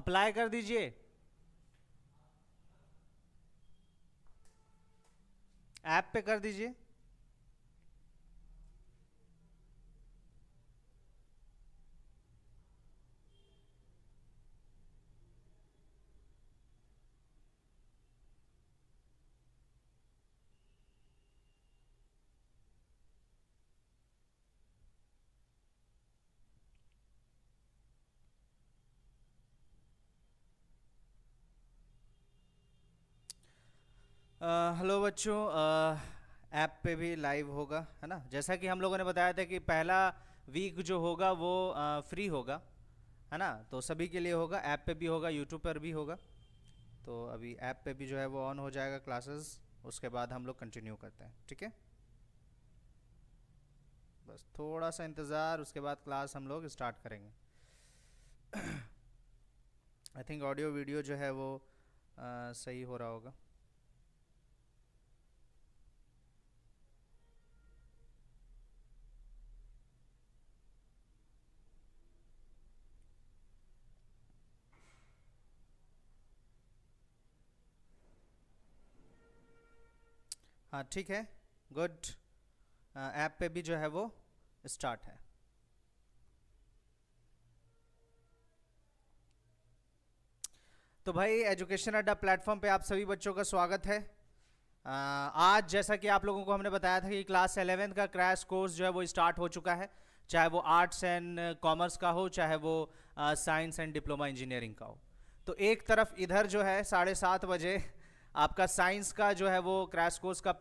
Apply कर दीजिए app पे कर दीजिए हेलो बच्चों ऐप पे भी लाइव होगा है ना जैसा कि हम लोगों ने बताया था कि पहला वीक जो होगा वो आ, फ्री होगा है ना तो सभी के लिए होगा ऐप पे भी होगा यूट्यूब पर भी होगा तो अभी ऐप पे भी जो है वो ऑन हो जाएगा क्लासेस उसके बाद हम लोग कंटिन्यू करते हैं ठीक है बस थोड़ा सा इंतज़ार उसके बाद क्लास हम लोग स्टार्ट करेंगे आई थिंक ऑडियो वीडियो जो है वो आ, सही हो रहा होगा हाँ ठीक है गुड ऐप uh, पे भी जो है वो स्टार्ट है तो भाई एजुकेशन अड्डा प्लेटफॉर्म पे आप सभी बच्चों का स्वागत है uh, आज जैसा कि आप लोगों को हमने बताया था कि क्लास एलेवेंथ का क्रैश कोर्स जो है वो स्टार्ट हो चुका है चाहे वो आर्ट्स एंड कॉमर्स का हो चाहे वो साइंस एंड डिप्लोमा इंजीनियरिंग का हो तो एक तरफ इधर जो है साढ़े सात बजे आपका साइंस का जो है वो क्रैश कोर्स का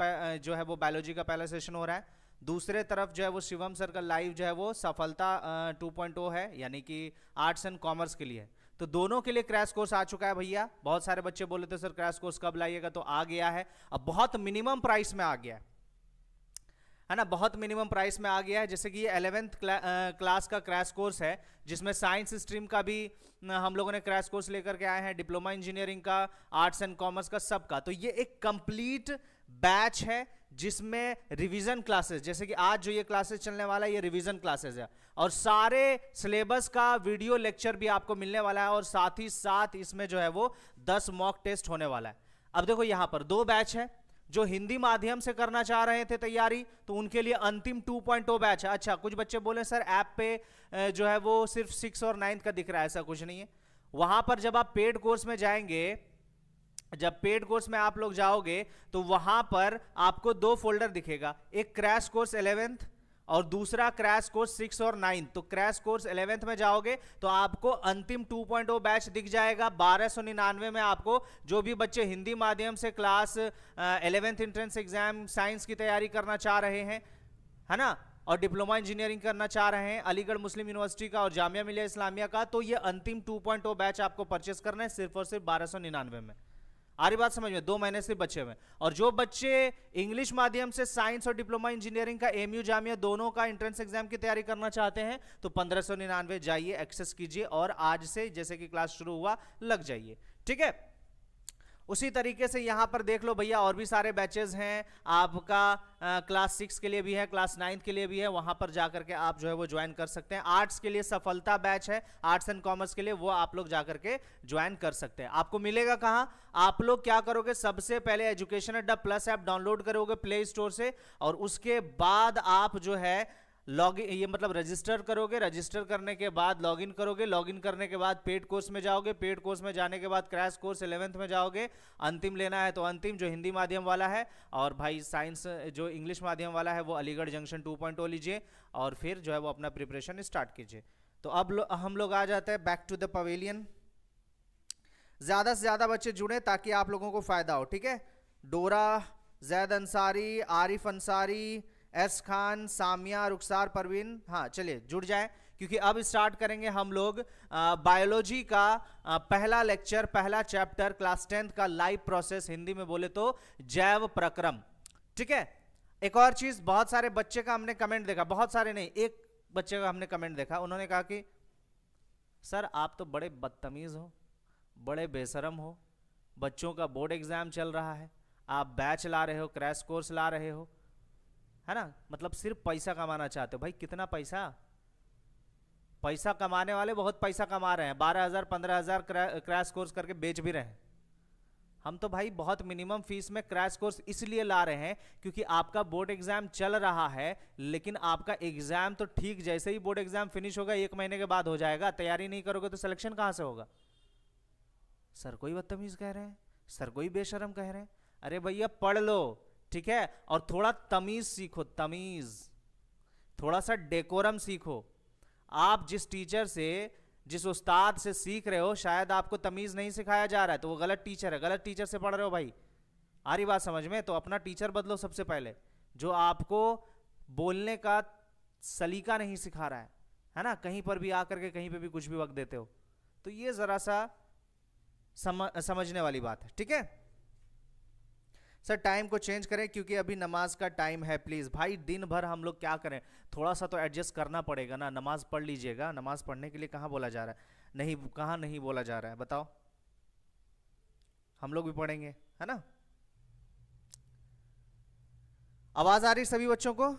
जो है वो बायोलॉजी का पहला सेशन हो रहा है दूसरे तरफ जो है वो शिवम सर का लाइव जो है वो सफलता 2.0 है यानी कि आर्ट्स एंड कॉमर्स के लिए तो दोनों के लिए क्रैश कोर्स आ चुका है भैया बहुत सारे बच्चे बोले थे सर क्रैश कोर्स कब लाइएगा तो आ गया है अब बहुत मिनिमम प्राइस में आ गया है है ना बहुत मिनिमम प्राइस में आ गया है जैसे कि एलेवेंथ क्लास का क्रैश कोर्स है जिसमें साइंस स्ट्रीम का भी हम लोगों ने क्रैश कोर्स लेकर के आए हैं डिप्लोमा इंजीनियरिंग का आर्ट्स एंड कॉमर्स का सब का तो ये एक कंप्लीट बैच है जिसमें रिवीजन क्लासेस जैसे कि आज जो ये क्लासेस चलने वाला है ये रिवीजन क्लासेस है और सारे सिलेबस का वीडियो लेक्चर भी आपको मिलने वाला है और साथ ही साथ इसमें जो है वो दस मॉक टेस्ट होने वाला है अब देखो यहाँ पर दो बैच है जो हिंदी माध्यम से करना चाह रहे थे तैयारी तो उनके लिए अंतिम 2.0 बैच है अच्छा कुछ बच्चे बोले सर ऐप पे जो है वो सिर्फ सिक्स और नाइन्थ का दिख रहा है ऐसा कुछ नहीं है वहां पर जब आप पेड कोर्स में जाएंगे जब पेड कोर्स में आप लोग जाओगे तो वहां पर आपको दो फोल्डर दिखेगा एक क्रैश कोर्स एलेवेंथ और दूसरा क्रैश कोर्स सिक्स और नाइन तो क्रैश कोर्स इलेवेंथ में जाओगे तो आपको अंतिम 2.0 बैच दिख जाएगा बारह सौ निन्यानवे में आपको जो भी बच्चे हिंदी माध्यम से class eleventh entrance exam science की तैयारी करना चाह रहे हैं है ना और डिप्लोमा इंजीनियरिंग करना चाह रहे हैं अलीगढ़ मुस्लिम यूनिवर्सिटी का और जामिया मिलिया इस्लामिया का तो ये अंतिम 2.0 बैच आपको परचेस करना है सिर्फ और सिर्फ बारह में आ रही बात समझ में दो महीने से बच्चे में और जो बच्चे इंग्लिश माध्यम से साइंस और डिप्लोमा इंजीनियरिंग का एम जामिया दोनों का एंट्रेंस एग्जाम की तैयारी करना चाहते हैं तो पंद्रह जाइए एक्सेस कीजिए और आज से जैसे कि क्लास शुरू हुआ लग जाइए ठीक है उसी तरीके से यहाँ पर देख लो भैया और भी सारे बैचेज हैं आपका आ, क्लास सिक्स के लिए भी है क्लास नाइन्थ के लिए भी है वहाँ पर जा करके आप जो है वो ज्वाइन कर सकते हैं आर्ट्स के लिए सफलता बैच है आर्ट्स एंड कॉमर्स के लिए वो आप लोग जा करके ज्वाइन कर सकते हैं आपको मिलेगा कहाँ आप लोग क्या करोगे सबसे पहले education Adda plus app download करोगे प्ले स्टोर से और उसके बाद आप जो है लॉग ये मतलब रजिस्टर करोगे रजिस्टर करने के बाद लॉगिन करोगे लॉगिन करने के बाद पेड कोर्स में जाओगे पेड कोर्स में जाने के बाद क्रैश कोर्स इलेवेंथ में जाओगे अंतिम लेना है तो अंतिम जो हिंदी माध्यम वाला है और भाई साइंस जो इंग्लिश माध्यम वाला है वो अलीगढ़ जंक्शन टू लीजिए और फिर जो है वो अपना प्रिपरेशन स्टार्ट कीजिए तो अब लो, हम लोग आ जाते हैं बैक टू द पवेलियन ज़्यादा से ज़्यादा बच्चे जुड़े ताकि आप लोगों को फ़ायदा हो ठीक है डोरा जैद अंसारी आरिफ अंसारी एस खान सामिया रुखसार परवीन हाँ चलिए जुड़ जाएं क्योंकि अब स्टार्ट करेंगे हम लोग बायोलॉजी का आ, पहला लेक्चर पहला चैप्टर क्लास टेंथ का लाइव प्रोसेस हिंदी में बोले तो जैव प्रक्रम ठीक है एक और चीज बहुत सारे बच्चे का हमने कमेंट देखा बहुत सारे नहीं एक बच्चे का हमने कमेंट देखा उन्होंने कहा कि सर आप तो बड़े बदतमीज़ हो बड़े बेशरम हो बच्चों का बोर्ड एग्जाम चल रहा है आप बैच ला रहे हो क्रैश कोर्स ला रहे हो है ना मतलब सिर्फ पैसा कमाना चाहते हो भाई कितना पैसा पैसा कमाने वाले बहुत पैसा कमा रहे हैं बारह हज़ार पंद्रह हज़ार क्रैश कोर्स करके बेच भी रहे हैं हम तो भाई बहुत मिनिमम फीस में क्रैश कोर्स इसलिए ला रहे हैं क्योंकि आपका बोर्ड एग्जाम चल रहा है लेकिन आपका एग्जाम तो ठीक जैसे ही बोर्ड एग्जाम फिनिश होगा एक महीने के बाद हो जाएगा तैयारी नहीं करोगे तो सिलेक्शन कहां से होगा सर कोई बदतमीज कह रहे हैं सर कोई बेशरम कह रहे हैं अरे भैया पढ़ लो ठीक है और थोड़ा तमीज सीखो तमीज थोड़ा सा डेकोरम सीखो आप जिस टीचर से जिस उस्ताद से सीख रहे हो शायद आपको तमीज़ नहीं सिखाया जा रहा है तो वो गलत टीचर है गलत टीचर से पढ़ रहे हो भाई आ रही बात समझ में तो अपना टीचर बदलो सबसे पहले जो आपको बोलने का सलीका नहीं सिखा रहा है है ना कहीं पर भी आकर के कहीं पर भी कुछ भी वक्त देते हो तो ये ज़रा सा समझ, समझने वाली बात है ठीक है सर टाइम को चेंज करें क्योंकि अभी नमाज का टाइम है प्लीज़ भाई दिन भर हम लोग क्या करें थोड़ा सा तो एडजस्ट करना पड़ेगा ना नमाज पढ़ लीजिएगा नमाज पढ़ने के लिए कहाँ बोला जा रहा है नहीं कहाँ नहीं बोला जा रहा है बताओ हम लोग भी पढ़ेंगे है ना आवाज़ आ रही सभी बच्चों को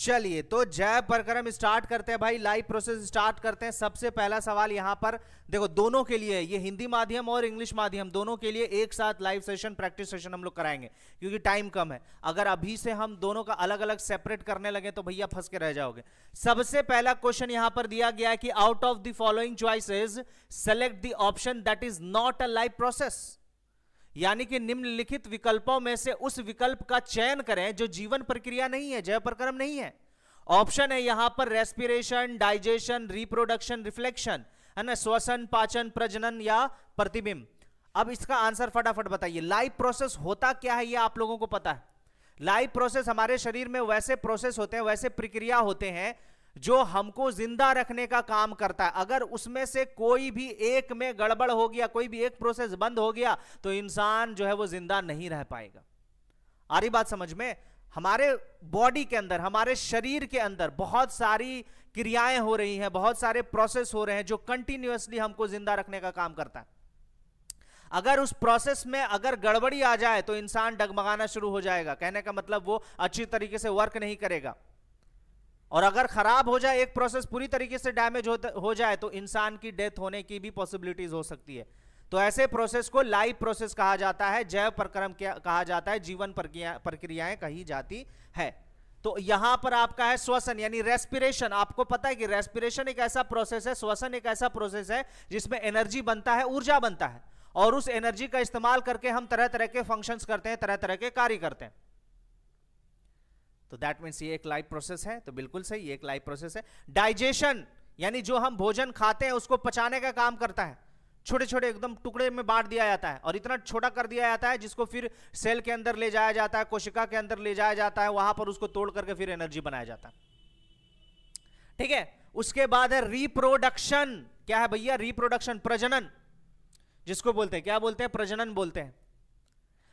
चलिए तो जय परकरम स्टार्ट करते हैं भाई लाइव प्रोसेस स्टार्ट करते हैं सबसे पहला सवाल यहां पर देखो दोनों के लिए ये हिंदी माध्यम और इंग्लिश माध्यम दोनों के लिए एक साथ लाइव सेशन प्रैक्टिस सेशन हम लोग कराएंगे क्योंकि टाइम कम है अगर अभी से हम दोनों का अलग अलग सेपरेट करने लगे तो भैया फंस के रह जाओगे सबसे पहला क्वेश्चन यहां पर दिया गया है कि out of the following choices select the option that is not a live process यानी कि निम्नलिखित विकल्पों में से उस विकल्प का चयन करें जो जीवन प्रक्रिया नहीं है जय प्रक्रम नहीं है ऑप्शन है यहां पर रेस्पिरेशन डाइजेशन रिप्रोडक्शन रिफ्लेक्शन है ना श्वसन पाचन प्रजनन या प्रतिबिंब अब इसका आंसर फटाफट बताइए लाइव प्रोसेस होता क्या है यह आप लोगों को पता है लाइव प्रोसेस हमारे शरीर में वैसे प्रोसेस होते हैं वैसे प्रक्रिया होते हैं जो हमको जिंदा रखने का काम करता है अगर उसमें से कोई भी एक में गड़बड़ हो गया कोई भी एक प्रोसेस बंद हो गया तो इंसान जो है वो जिंदा नहीं रह पाएगा आ रही बात समझ में हमारे बॉडी के अंदर हमारे शरीर के अंदर बहुत सारी क्रियाएं हो रही हैं बहुत सारे प्रोसेस हो रहे हैं जो कंटिन्यूसली हमको जिंदा रखने का काम करता है अगर उस प्रोसेस में अगर गड़बड़ी आ जाए तो इंसान डगमगाना शुरू हो जाएगा कहने का मतलब वो अच्छी तरीके से वर्क नहीं करेगा और अगर खराब हो जाए एक प्रोसेस पूरी तरीके से डैमेज हो जाए तो इंसान की डेथ होने की भी पॉसिबिलिटीज हो सकती है तो ऐसे प्रोसेस को लाइव प्रोसेस कहा जाता है जैव प्रक्रम कहा जाता है जीवन प्रक्रियाएं कही जाती है तो यहां पर आपका है श्वसन यानी रेस्पिरेशन आपको पता है कि रेस्पिरेशन एक ऐसा प्रोसेस है श्वसन एक ऐसा प्रोसेस है जिसमें एनर्जी बनता है ऊर्जा बनता है और उस एनर्जी का इस्तेमाल करके हम तरह तरह के फंक्शंस करते हैं तरह तरह के कार्य करते हैं तो दैट मीन्स ये एक लाइफ प्रोसेस है तो बिल्कुल सही ये एक लाइफ प्रोसेस है डाइजेशन यानी जो हम भोजन खाते हैं उसको पचाने का काम करता है छोटे छोटे एकदम टुकड़े में बांट दिया जाता है और इतना छोटा कर दिया जाता है जिसको फिर सेल के अंदर ले जाया जाता है कोशिका के अंदर ले जाया जाता है वहां पर उसको तोड़ करके फिर एनर्जी बनाया जाता है ठीक है उसके बाद है रिप्रोडक्शन क्या है भैया रिप्रोडक्शन प्रजनन जिसको बोलते हैं क्या बोलते हैं प्रजनन बोलते हैं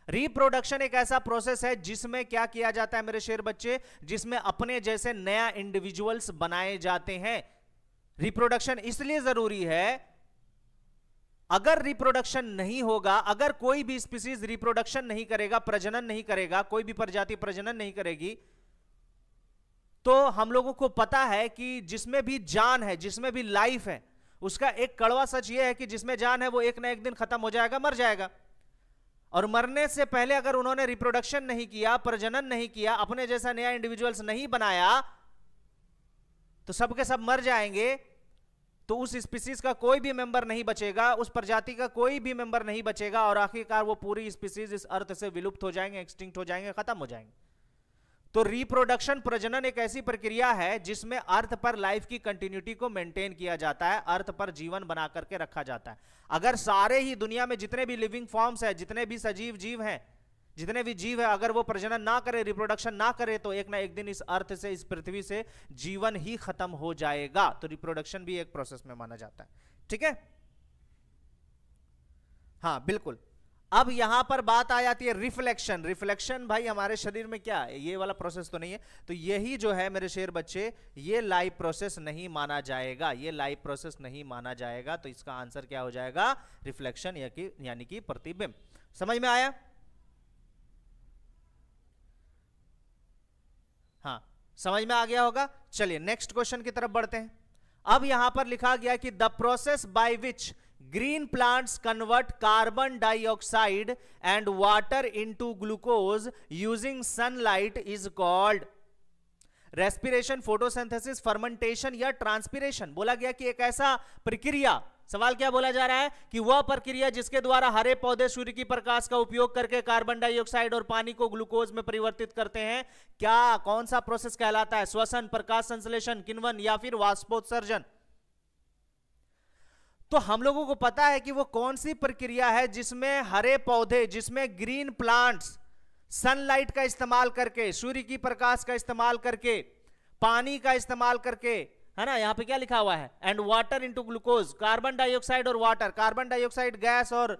रिप्रोडक्शन एक ऐसा प्रोसेस है जिसमें क्या किया जाता है मेरे शेर बच्चे जिसमें अपने जैसे नया इंडिविजुअल्स बनाए जाते हैं रिप्रोडक्शन इसलिए जरूरी है अगर रिप्रोडक्शन नहीं होगा अगर कोई भी स्पीसीज रिप्रोडक्शन नहीं करेगा प्रजनन नहीं करेगा कोई भी प्रजाति प्रजनन नहीं करेगी तो हम लोगों को पता है कि जिसमें भी जान है जिसमें भी लाइफ है उसका एक कड़वा सच यह है कि जिसमें जान है वो एक ना एक दिन खत्म हो जाएगा मर जाएगा और मरने से पहले अगर उन्होंने रिप्रोडक्शन नहीं किया प्रजनन नहीं किया अपने जैसा नया इंडिविजुअल्स नहीं बनाया तो सबके सब मर जाएंगे तो उस स्पीसीज का कोई भी मेंबर नहीं बचेगा उस प्रजाति का कोई भी मेंबर नहीं बचेगा और आखिरकार वो पूरी स्पीसीज इस अर्थ से विलुप्त हो जाएंगे एक्सटिंक्ट हो जाएंगे खत्म हो जाएंगे तो रिप्रोडक्शन प्रजनन एक ऐसी प्रक्रिया है जिसमें अर्थ पर लाइफ की कंटिन्यूटी को मेंटेन किया जाता है अर्थ पर जीवन बना करके रखा जाता है अगर सारे ही दुनिया में जितने भी लिविंग फॉर्म्स है जितने भी सजीव जीव हैं जितने भी जीव है अगर वो प्रजनन ना करे रिप्रोडक्शन ना करे तो एक ना एक दिन इस अर्थ से इस पृथ्वी से जीवन ही खत्म हो जाएगा तो रिप्रोडक्शन भी एक प्रोसेस में माना जाता है ठीक है हाँ बिल्कुल अब यहां पर बात आ जाती है रिफ्लेक्शन रिफ्लेक्शन भाई हमारे शरीर में क्या ये वाला प्रोसेस तो नहीं है तो यही जो है मेरे शेर बच्चे ये लाइव प्रोसेस नहीं माना जाएगा ये लाइव प्रोसेस नहीं माना जाएगा तो इसका आंसर क्या हो जाएगा रिफ्लेक्शन यानी कि प्रतिबिंब समझ में आया हाँ समझ में आ गया होगा चलिए नेक्स्ट क्वेश्चन की तरफ बढ़ते हैं अब यहां पर लिखा गया कि the process by which green plants convert carbon dioxide and water into glucose using sunlight is called respiration photosynthesis fermentation या ट्रांसपिरेशन बोला गया कि एक ऐसा प्रक्रिया सवाल क्या बोला जा रहा है कि वह प्रक्रिया जिसके द्वारा हरे पौधे सूर्य की प्रकाश का उपयोग करके कार्बन डाइऑक्साइड और पानी को ग्लूकोज में परिवर्तित करते हैं क्या कौन सा प्रोसेस कहलाता है श्वसन प्रकाश संश्लेषण किनवन या फिर वाष्पोत्सर्जन तो हम लोगों को पता है कि वो कौन सी प्रक्रिया है जिसमें हरे पौधे जिसमें ग्रीन प्लांट्स सनलाइट का इस्तेमाल करके सूर्य की प्रकाश का इस्तेमाल करके पानी का इस्तेमाल करके है ना यहाँ पे क्या लिखा हुआ है and water into glucose carbon dioxide और वाटर कार्बन डाइऑक्साइड गैस और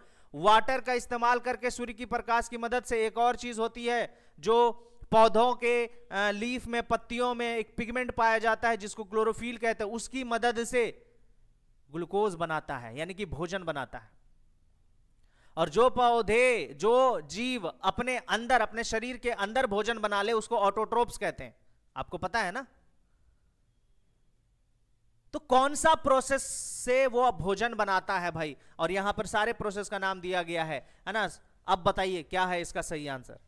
वाटर का इस्तेमाल करके सूर्य की प्रकाश की मदद से एक और चीज होती है जो पौधों के लीफ में पत्तियों में एक पिगमेंट पाया जाता है जिसको क्लोरोफिल कहते हैं उसकी मदद से ग्लूकोज बनाता है यानी कि भोजन बनाता है और जो पौधे जो जीव अपने अंदर अपने शरीर के अंदर भोजन बना ले उसको ऑटोट्रोप्स कहते हैं आपको पता है ना तो कौन सा प्रोसेस से वो भोजन बनाता है भाई और यहां पर सारे प्रोसेस का नाम दिया गया है है ना अब बताइए क्या है इसका सही आंसर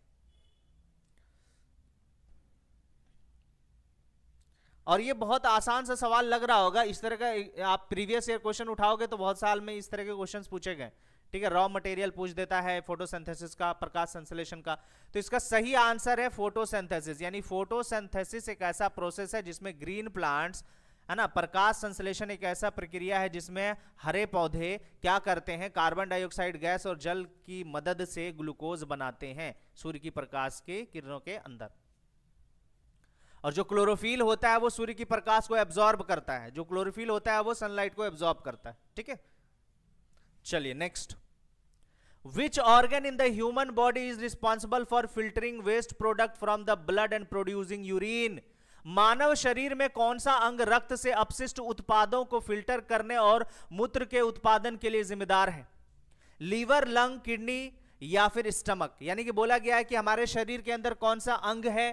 और ये बहुत आसान सा सवाल लग रहा होगा इस तरह का आप प्रीवियस ईयर क्वेश्चन उठाओगे तो बहुत साल में इस तरह के क्वेश्चन पूछे गए ठीक है रॉ मटेरियल पूछ देता है फोटोसेंथेसिस का प्रकाश संश्लेषण का तो इसका सही आंसर है फोटोसेंथेसिस यानी फोटोसेंथेसिस एक ऐसा प्रोसेस है जिसमें ग्रीन प्लांट्स है ना प्रकाश संश्लेषण एक ऐसा प्रक्रिया है जिसमें हरे पौधे क्या करते हैं कार्बन डाइऑक्साइड गैस और जल की मदद से ग्लूकोज बनाते हैं सूर्य की प्रकाश के किरणों के अंदर और जो क्लोरोफिल होता है वो सूर्य की प्रकाश को एब्जॉर्ब करता है जो क्लोरोफिल होता है वो सनलाइट को एब्जॉर्ब करता है ठीक है चलिए next which organ in the human body is responsible for filtering waste product from the blood and producing urine मानव शरीर में कौन सा अंग रक्त से अपशिष्ट उत्पादों को फिल्टर करने और मूत्र के उत्पादन के लिए जिम्मेदार है लीवर लंग किडनी या फिर स्टमक यानी कि बोला गया है कि हमारे शरीर के अंदर कौन सा अंग है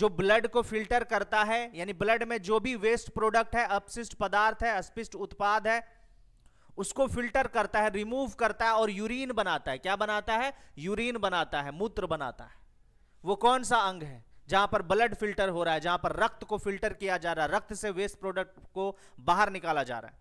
जो ब्लड को फिल्टर करता है यानी ब्लड में जो भी वेस्ट प्रोडक्ट है अपशिष्ट पदार्थ है अस्पिष्ट उत्पाद है उसको फिल्टर करता है रिमूव करता है और यूरिन बनाता है क्या बनाता है यूरिन बनाता है मूत्र बनाता है वो कौन सा अंग है जहां पर ब्लड फिल्टर हो रहा है जहां पर रक्त को फिल्टर किया जा रहा है रक्त से वेस्ट प्रोडक्ट को बाहर निकाला जा रहा है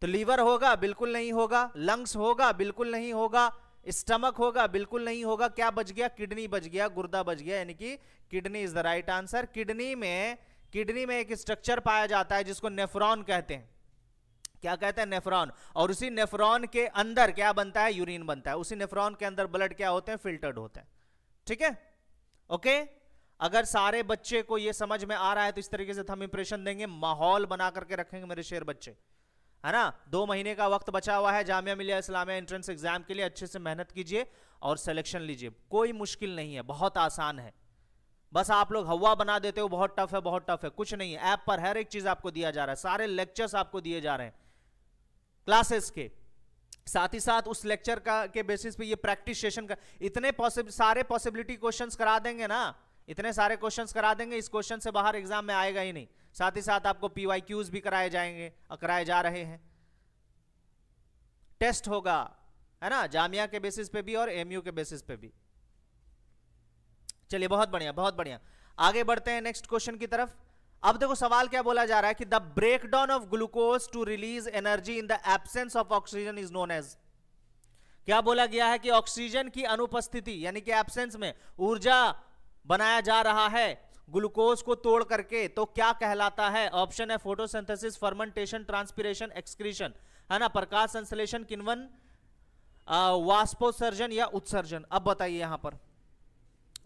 तो लीवर होगा बिल्कुल नहीं होगा लंग्स होगा बिल्कुल नहीं होगा स्टमक होगा बिल्कुल नहीं होगा क्या बच गया किडनी बच गया गुर्दा बच गया यानी कि kidney is the right answer kidney में किडनी में एक स्ट्रक्चर पाया जाता है जिसको नेफ्रॉन कहते हैं क्या कहते हैं नेफ्रॉन और उसी नेफ्रॉन के अंदर क्या बनता है यूरिन बनता है उसी नेफ्रॉन के अंदर ब्लड क्या होते हैं फिल्टर्ड होते हैं ठीक है ओके अगर सारे बच्चे को यह समझ में आ रहा है तो इस तरीके से तो हम इंप्रेशन देंगे माहौल बना करके रखेंगे मेरे शेर बच्चे है ना दो महीने का वक्त बचा हुआ है जामिया मिलिया इस्लामिया एंट्रेंस एग्जाम के लिए अच्छे से मेहनत कीजिए और सिलेक्शन लीजिए कोई मुश्किल नहीं है बहुत आसान है बस आप लोग हवा बना देते हो बहुत टफ है बहुत टफ है कुछ नहीं है ऐप पर हर एक चीज आपको दिया जा रहा है सारे लेक्चर्स आपको दिए जा रहे हैं क्लासेस के साथ ही साथ उस लेक्चर का के बेसिस पे ये प्रैक्टिस सेशन का इतने पॉसिब सारे पॉसिबिलिटी क्वेश्चंस करा देंगे ना इतने सारे क्वेश्चंस करा देंगे इस क्वेश्चन से बाहर एग्जाम में आएगा ही नहीं साथ ही साथ आपको पी भी कराए जाएंगे कराए जा रहे हैं टेस्ट होगा है ना जामिया के बेसिस पे भी और एमयू के बेसिस पे भी चलिए बहुत बढ़िया बहुत बढ़िया आगे बढ़ते हैं नेक्स्ट क्वेश्चन की तरफ अब देखो सवाल क्या बोला जा रहा है कि the break down of glucose to release energy in the absence of oxygen is known as क्या बोला गया है कि ऑक्सीजन की अनुपस्थिति यानी कि एब्सेंस में ऊर्जा बनाया जा रहा है ग्लूकोज को तोड़ करके तो क्या कहलाता है ऑप्शन है फोटोसिंथेसिस फर्मेंटेशन ट्रांसपीरेशन एक्सक्रीशन है ना प्रकाश संश्लेषण किन्वन वाष्पोसर्जन या उत्सर्जन अब बताइए यहां पर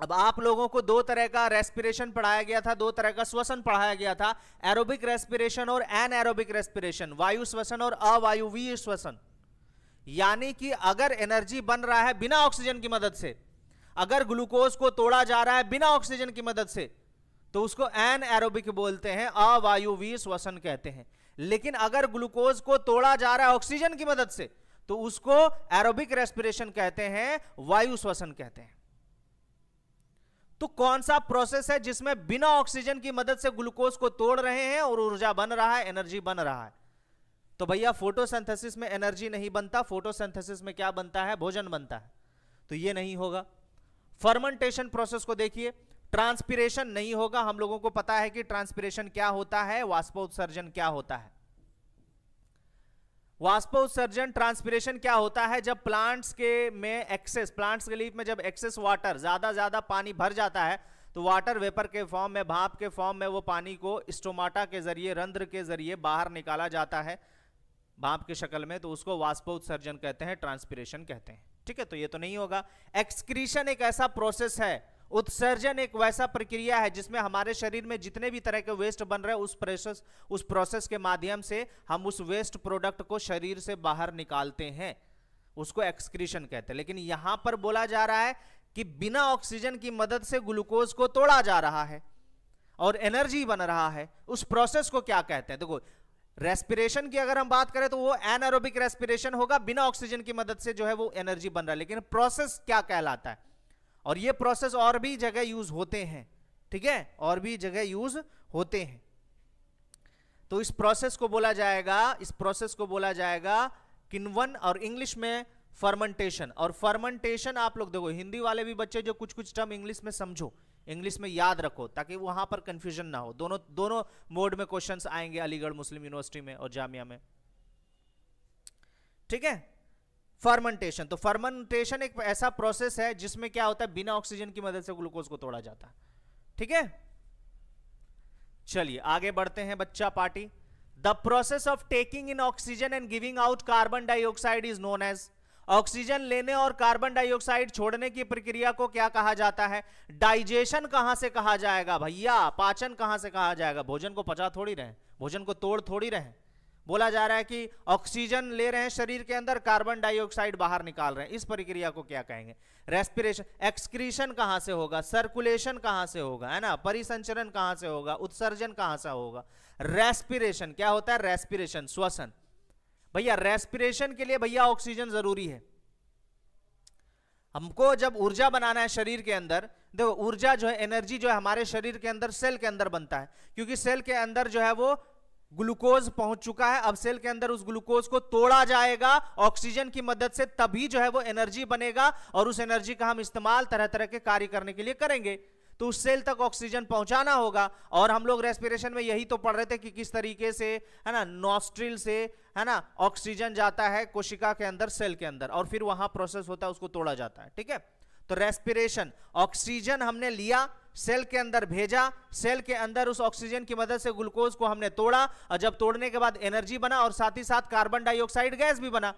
अब आप लोगों को दो तरह का रेस्पिरेशन पढ़ाया गया था दो तरह का श्वसन पढ़ाया गया था एरोबिक रेस्पिरेशन और एन एरोबिक रेस्पिरेशन वायु श्वसन और अवायुवीय श्वसन यानी कि अगर एनर्जी बन रहा है बिना ऑक्सीजन की मदद से अगर ग्लूकोज को तोड़ा जा रहा है बिना ऑक्सीजन की मदद से तो उसको एन एरोबिक बोलते हैं अवायुवी श्वसन कहते हैं लेकिन अगर ग्लूकोज को तोड़ा जा रहा है ऑक्सीजन की मदद से तो उसको एरोबिक रेस्पिरेशन कहते हैं वायु श्वसन कहते हैं तो कौन सा प्रोसेस है जिसमें बिना ऑक्सीजन की मदद से ग्लूकोज को तोड़ रहे हैं और ऊर्जा बन रहा है एनर्जी बन रहा है तो भैया फोटोसिंथेसिस में एनर्जी नहीं बनता फोटोसिंथेसिस में क्या बनता है भोजन बनता है तो यह नहीं होगा फर्मेंटेशन प्रोसेस को देखिए ट्रांसपिरेशन नहीं होगा हम लोगों को पता है कि ट्रांसपिरेशन क्या होता है उत्सर्जन क्या होता है उत्सर्जन ट्रांसपिरेशन क्या होता है जब प्लांट्स के में एक्सेस प्लांट्स के लीफ में जब एक्सेस वाटर ज्यादा ज्यादा पानी भर जाता है तो वाटर वेपर के फॉर्म में भाप के फॉर्म में वो पानी को स्टोमाटा के जरिए रंध्र के जरिए बाहर निकाला जाता है भाप की शक्ल में तो उसको उत्सर्जन कहते हैं ट्रांसपिरेशन कहते हैं ठीक है तो ये तो नहीं होगा एक्सक्रीशन एक ऐसा प्रोसेस है उत्सर्जन एक वैसा प्रक्रिया है जिसमें हमारे शरीर में जितने भी तरह के वेस्ट बन रहे उस प्रोसेस उस प्रोसेस के माध्यम से हम उस वेस्ट प्रोडक्ट को शरीर से बाहर निकालते हैं उसको एक्सक्रीशन कहते हैं लेकिन यहां पर बोला जा रहा है कि बिना ऑक्सीजन की मदद से ग्लूकोज को तोड़ा जा रहा है और एनर्जी बन रहा है उस प्रोसेस को क्या कहते हैं देखो रेस्पिरेशन की अगर हम बात करें तो वो एनारोबिक रेस्पिरेशन होगा बिना ऑक्सीजन की मदद से जो है वो एनर्जी बन रहा है लेकिन प्रोसेस क्या कहलाता है और ये प्रोसेस और भी जगह यूज होते हैं ठीक है और भी जगह यूज होते हैं तो इस प्रोसेस को बोला जाएगा इस प्रोसेस को बोला जाएगा किनवन और इंग्लिश में फर्मेंटेशन और फर्मेंटेशन आप लोग देखो हिंदी वाले भी बच्चे जो कुछ कुछ टर्म इंग्लिश में समझो इंग्लिश में याद रखो ताकि वहां पर कंफ्यूजन ना हो दोनों दोनों मोड में क्वेश्चन आएंगे अलीगढ़ मुस्लिम यूनिवर्सिटी में और जामिया में ठीक है फर्मेंटेशन तो फर्मेंटेशन एक ऐसा प्रोसेस है जिसमें क्या होता है बिना ऑक्सीजन की मदद से ग्लूकोज को तोड़ा जाता है ठीक है चलिए आगे बढ़ते हैं बच्चा party the process of taking in oxygen and giving out carbon dioxide is known as ऑक्सीजन लेने और कार्बन डाइऑक्साइड छोड़ने की प्रक्रिया को क्या कहा जाता है डाइजेशन कहां से कहा जाएगा भैया पाचन कहां से कहा जाएगा भोजन को पचा थोड़ी रहे भोजन को तोड़ थोड़ी रहे बोला जा रहा है कि ऑक्सीजन ले रहे हैं शरीर के अंदर कार्बन डाइऑक्साइड बाहर निकाल रहे हैं इस प्रक्रिया को क्या कहेंगे रेस्पिरेशन एक्सक्रीशन कहां से होगा सर्कुलेशन कहां से होगा है ना परिसंचरण कहां से होगा उत्सर्जन कहां से होगा रेस्पिरेशन क्या होता है रेस्पिरेशन श्वसन भैया रेस्पिरेशन के लिए भैया ऑक्सीजन जरूरी है हमको जब ऊर्जा बनाना है शरीर के अंदर देखो ऊर्जा जो है एनर्जी जो है हमारे शरीर के अंदर सेल के अंदर बनता है क्योंकि सेल के अंदर जो है वो ग्लूकोज पहुंच चुका है अब सेल के अंदर उस ग्लूकोज को तोड़ा जाएगा ऑक्सीजन की मदद से तभी जो है वो एनर्जी बनेगा और उस एनर्जी का हम इस्तेमाल तरह तरह के कार्य करने के लिए करेंगे तो उस सेल तक ऑक्सीजन पहुंचाना होगा और हम लोग रेस्पिरेशन में यही तो पढ़ रहे थे कि किस तरीके से है ना नॉस्ट्रिल से है ना ऑक्सीजन जाता है कोशिका के अंदर सेल के अंदर और फिर वहां प्रोसेस होता है उसको तोड़ा जाता है ठीक है तो रेस्पिरेशन ऑक्सीजन हमने लिया सेल के अंदर भेजा सेल के अंदर उस ऑक्सीजन की मदद से ग्लूकोज को हमने तोड़ा और जब तोड़ने के बाद एनर्जी बना और साथ ही साथ कार्बन डाइऑक्साइड गैस भी बना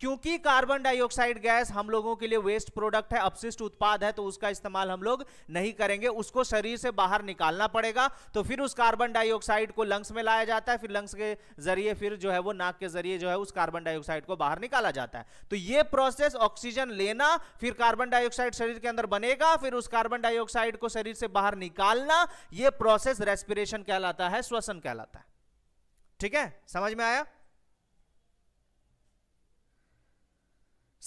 क्योंकि कार्बन डाइऑक्साइड गैस हम लोगों के लिए वेस्ट प्रोडक्ट है अपशिष्ट उत्पाद है तो उसका इस्तेमाल हम लोग नहीं करेंगे उसको शरीर से बाहर निकालना पड़ेगा तो फिर उस कार्बन डाइऑक्साइड को लंग्स में लाया जाता है फिर लंग्स के जरिए फिर जो है वो नाक के जरिए जो है उस कार्बन डाइऑक्साइड को बाहर निकाला जाता है तो ये प्रोसेस ऑक्सीजन लेना फिर कार्बन डाइऑक्साइड शरीर के अंदर बनेगा फिर उस कार्बन डाइऑक्साइड को शरीर से बाहर निकालना यह प्रोसेस रेस्पिरेशन कहलाता है श्वसन कहलाता है ठीक है समझ में आया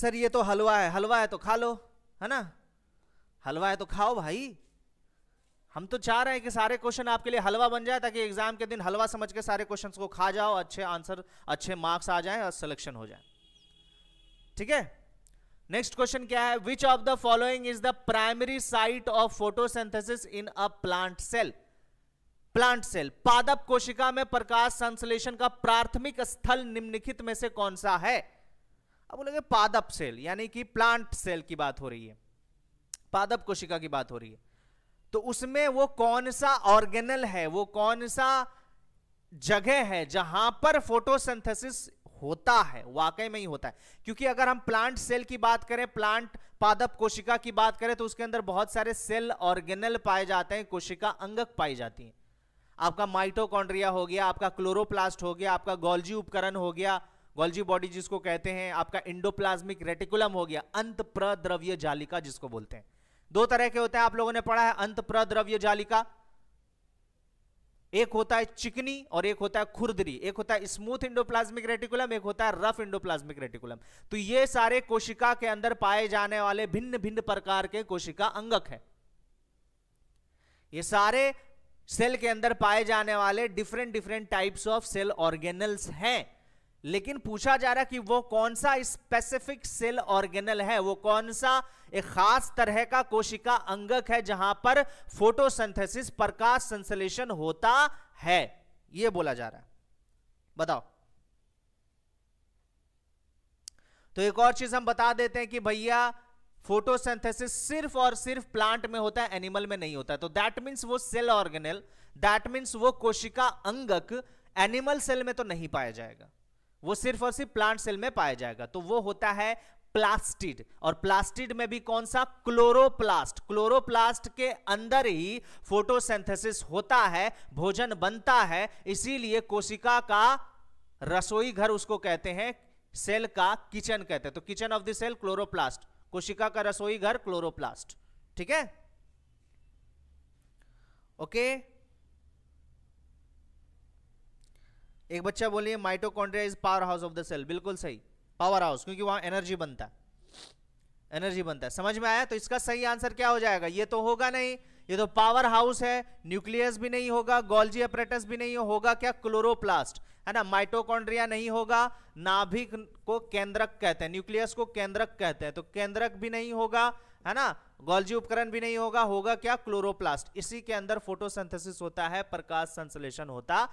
सर ये तो हलवा है हलवा है तो खा लो है ना हलवा है तो खाओ भाई हम तो चाह रहे हैं कि सारे क्वेश्चन आपके लिए हलवा बन जाए ताकि एग्जाम के दिन हलवा समझ के सारे क्वेश्चंस को खा जाओ अच्छे आंसर अच्छे मार्क्स आ जाए और सिलेक्शन हो जाए ठीक है नेक्स्ट क्वेश्चन क्या है which of the following is the primary site of photosynthesis in a plant cell plant cell पादप कोशिका में प्रकाश संश्लेषण का प्राथमिक स्थल निम्नलिखित में से कौन सा है अब बोलेंगे पादप सेल यानी कि प्लांट सेल की बात हो रही है पादप कोशिका की बात हो रही है तो उसमें वो कौन सा ऑर्गेनल है वो कौन सा जगह है जहां पर फोटोसिंथेसिस होता है वाकई में ही होता है क्योंकि अगर हम प्लांट सेल की बात करें प्लांट पादप कोशिका की बात करें तो उसके अंदर बहुत सारे सेल ऑर्गेनल पाए जाते हैं कोशिका अंगक पाई जाती हैं आपका माइटोकॉन्ड्रिया हो गया आपका क्लोरोप्लास्ट हो गया आपका गोल्जी उपकरण हो गया गोल्जी बॉडी जिसको कहते हैं आपका इंडोप्लाज्मिक रेटिकुलम हो गया अंत प्रद्रव्य जालिका जिसको बोलते हैं दो तरह के होते हैं आप लोगों ने पढ़ा है अंत प्रद्रव्य जालिका एक होता है चिकनी और एक होता है खुरदरी एक होता है स्मूथ इंडोप्लाज्मिक रेटिकुलम एक होता है रफ इंडोप्लाज्मिक रेटिकुलम तो ये सारे कोशिका के अंदर पाए जाने वाले भिन्न भिन्न प्रकार के कोशिका अंगक है ये सारे सेल के अंदर पाए जाने वाले different different types of cell organelles हैं लेकिन पूछा जा रहा है कि वो कौन सा स्पेसिफिक सेल ऑर्गेनल है वो कौन सा एक खास तरह का कोशिका अंगक है जहां पर फोटोसिंथेसिस प्रकाश संश्लेषण होता है ये बोला जा रहा है बताओ तो एक और चीज हम बता देते हैं कि भैया फोटोसिंथेसिस सिर्फ और सिर्फ प्लांट में होता है एनिमल में नहीं होता तो दैट मीन्स वो सेल ऑर्गेनल दैट मीन्स वो कोशिका अंगक एनिमल सेल में तो नहीं पाया जाएगा वो सिर्फ और सिर्फ प्लांट सेल में पाया जाएगा तो वो होता है प्लास्टिड और प्लास्टिड में भी कौन सा क्लोरोप्लास्ट क्लोरोप्लास्ट के अंदर ही फोटोसिंथेसिस होता है भोजन बनता है इसीलिए कोशिका का रसोई घर उसको कहते हैं सेल का किचन कहते हैं तो kitchen of the cell chloroplast कोशिका का रसोई घर क्लोरोप्लास्ट ठीक है ओके okay? एक बच्चा बोलिए mitochondria is power house of the cell बिल्कुल सही पावर हाउस क्योंकि वहां एनर्जी बनता है एनर्जी बनता है समझ में आया तो इसका सही आंसर क्या हो जाएगा ये तो होगा नहीं ये तो पावर हाउस है न्यूक्लियस भी नहीं होगा गोल्जी अपरेटस भी नहीं होगा क्या क्लोरोप्लास्ट है ना माइटोकॉन्ड्रिया नहीं होगा नाभिक को केंद्रक कहते हैं न्यूक्लियस को केंद्रक कहते हैं तो केंद्रक भी नहीं होगा है ना गोल्जी उपकरण भी नहीं होगा होगा क्या क्लोरोप्लास्ट इसी के अंदर फोटोसिंथेसिस होता है प्रकाश संश्लेषण होता है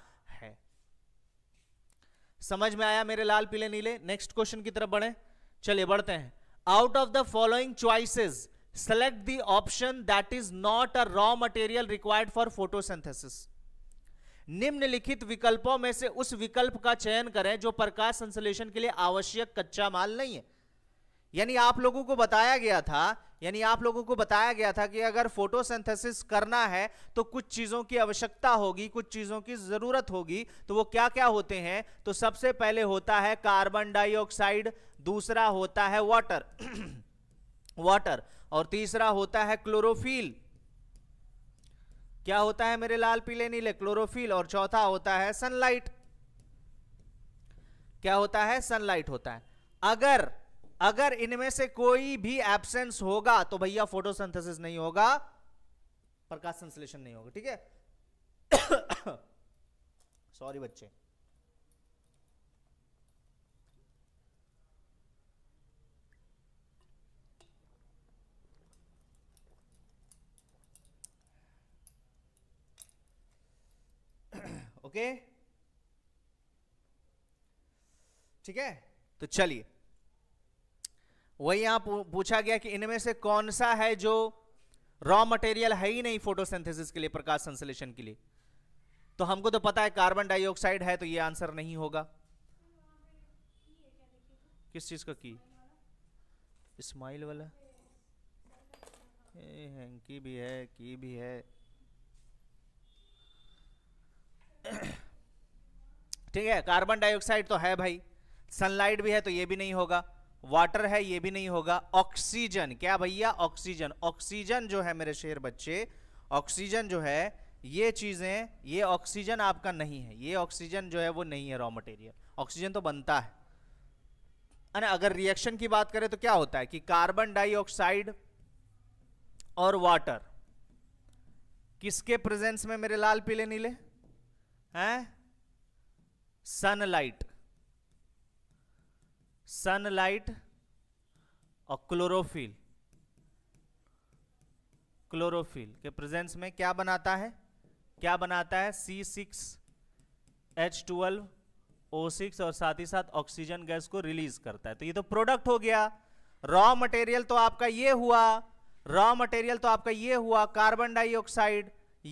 समझ में आया मेरे लाल पीले नीले नेक्स्ट क्वेश्चन की तरफ बढ़े चलिए बढ़ते हैं out of the following choices select the option that is not a raw material required for photosynthesis निम्नलिखित विकल्पों में से उस विकल्प का चयन करें जो प्रकाश संश्लेषण के लिए आवश्यक कच्चा माल नहीं है यानी आप लोगों को बताया गया था यानी आप लोगों को बताया गया था कि अगर फोटोसिंथेसिस करना है तो कुछ चीज़ों की आवश्यकता होगी कुछ चीज़ों की ज़रूरत होगी तो वो क्या क्या होते हैं तो सबसे पहले होता है कार्बन डाइऑक्साइड दूसरा होता है वाटर वाटर और तीसरा होता है क्लोरोफिल क्या होता है मेरे लाल पीले नीले क्लोरोफिल और चौथा होता है सनलाइट क्या होता है सनलाइट होता है अगर अगर इनमें से कोई भी एबसेंस होगा तो भैया फोटोसिंथेसिस नहीं होगा प्रकाश संश्लेषण नहीं होगा ठीक है सॉरी बच्चे ओके ठीक है तो चलिए वही यहां पूछा गया कि इनमें से कौन सा है जो रॉ मटेरियल है ही नहीं फोटोसिंथेसिस के लिए प्रकाश संश्लेषण के लिए तो हमको तो पता है कार्बन डाइऑक्साइड है तो ये आंसर नहीं होगा किस चीज का की स्माइल वाला की भी है की भी है ठीक है कार्बन डाइऑक्साइड तो है भाई सनलाइट भी है तो ये भी नहीं होगा वाटर है ये भी नहीं होगा ऑक्सीजन क्या भैया ऑक्सीजन ऑक्सीजन जो है मेरे शेर बच्चे ऑक्सीजन जो है ये चीज़ें ये ऑक्सीजन आपका नहीं है ये ऑक्सीजन जो है वो नहीं है रॉ मटेरियल ऑक्सीजन तो बनता है अरे अगर रिएक्शन की बात करें तो क्या होता है कि कार्बन डाइऑक्साइड और वाटर किसके प्रेजेंस में मेरे लाल पीले नीले हैं सनलाइट सनलाइट और क्लोरोफिल क्लोरोफिल के प्रेजेंस में क्या बनाता है क्या बनाता है C six H twelve O six और साथ ही साथ ऑक्सीजन गैस को रिलीज करता है तो ये तो प्रोडक्ट हो गया रॉ मटेरियल तो आपका ये हुआ रॉ मटेरियल तो आपका ये हुआ कार्बन डाइऑक्साइड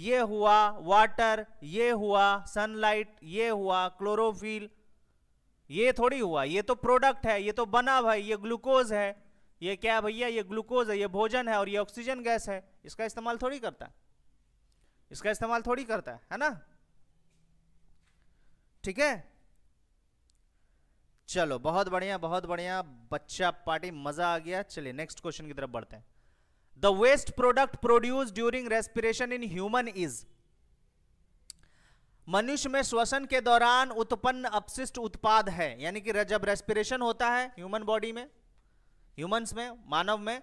ये हुआ वाटर ये हुआ सनलाइट ये हुआ क्लोरोफिल ये थोड़ी हुआ ये तो प्रोडक्ट है ये तो बना भाई ये ग्लूकोज है ये क्या है भैया ये ग्लूकोज है ये भोजन है और ये ऑक्सीजन गैस है इसका इस्तेमाल थोड़ी करता इसका इस्तेमाल थोड़ी करता है, है ना ठीक है चलो बहुत बढ़िया बहुत बढ़िया बच्चा पार्टी मजा आ गया चलिए नेक्स्ट क्वेश्चन की तरफ बढ़ते हैं the waste product produce during respiration in human is मनुष्य में श्वसन के दौरान उत्पन्न अपशिष्ट उत्पाद है यानी कि जब रेस्पिरेशन होता है ह्यूमन बॉडी में ह्यूमंस में मानव में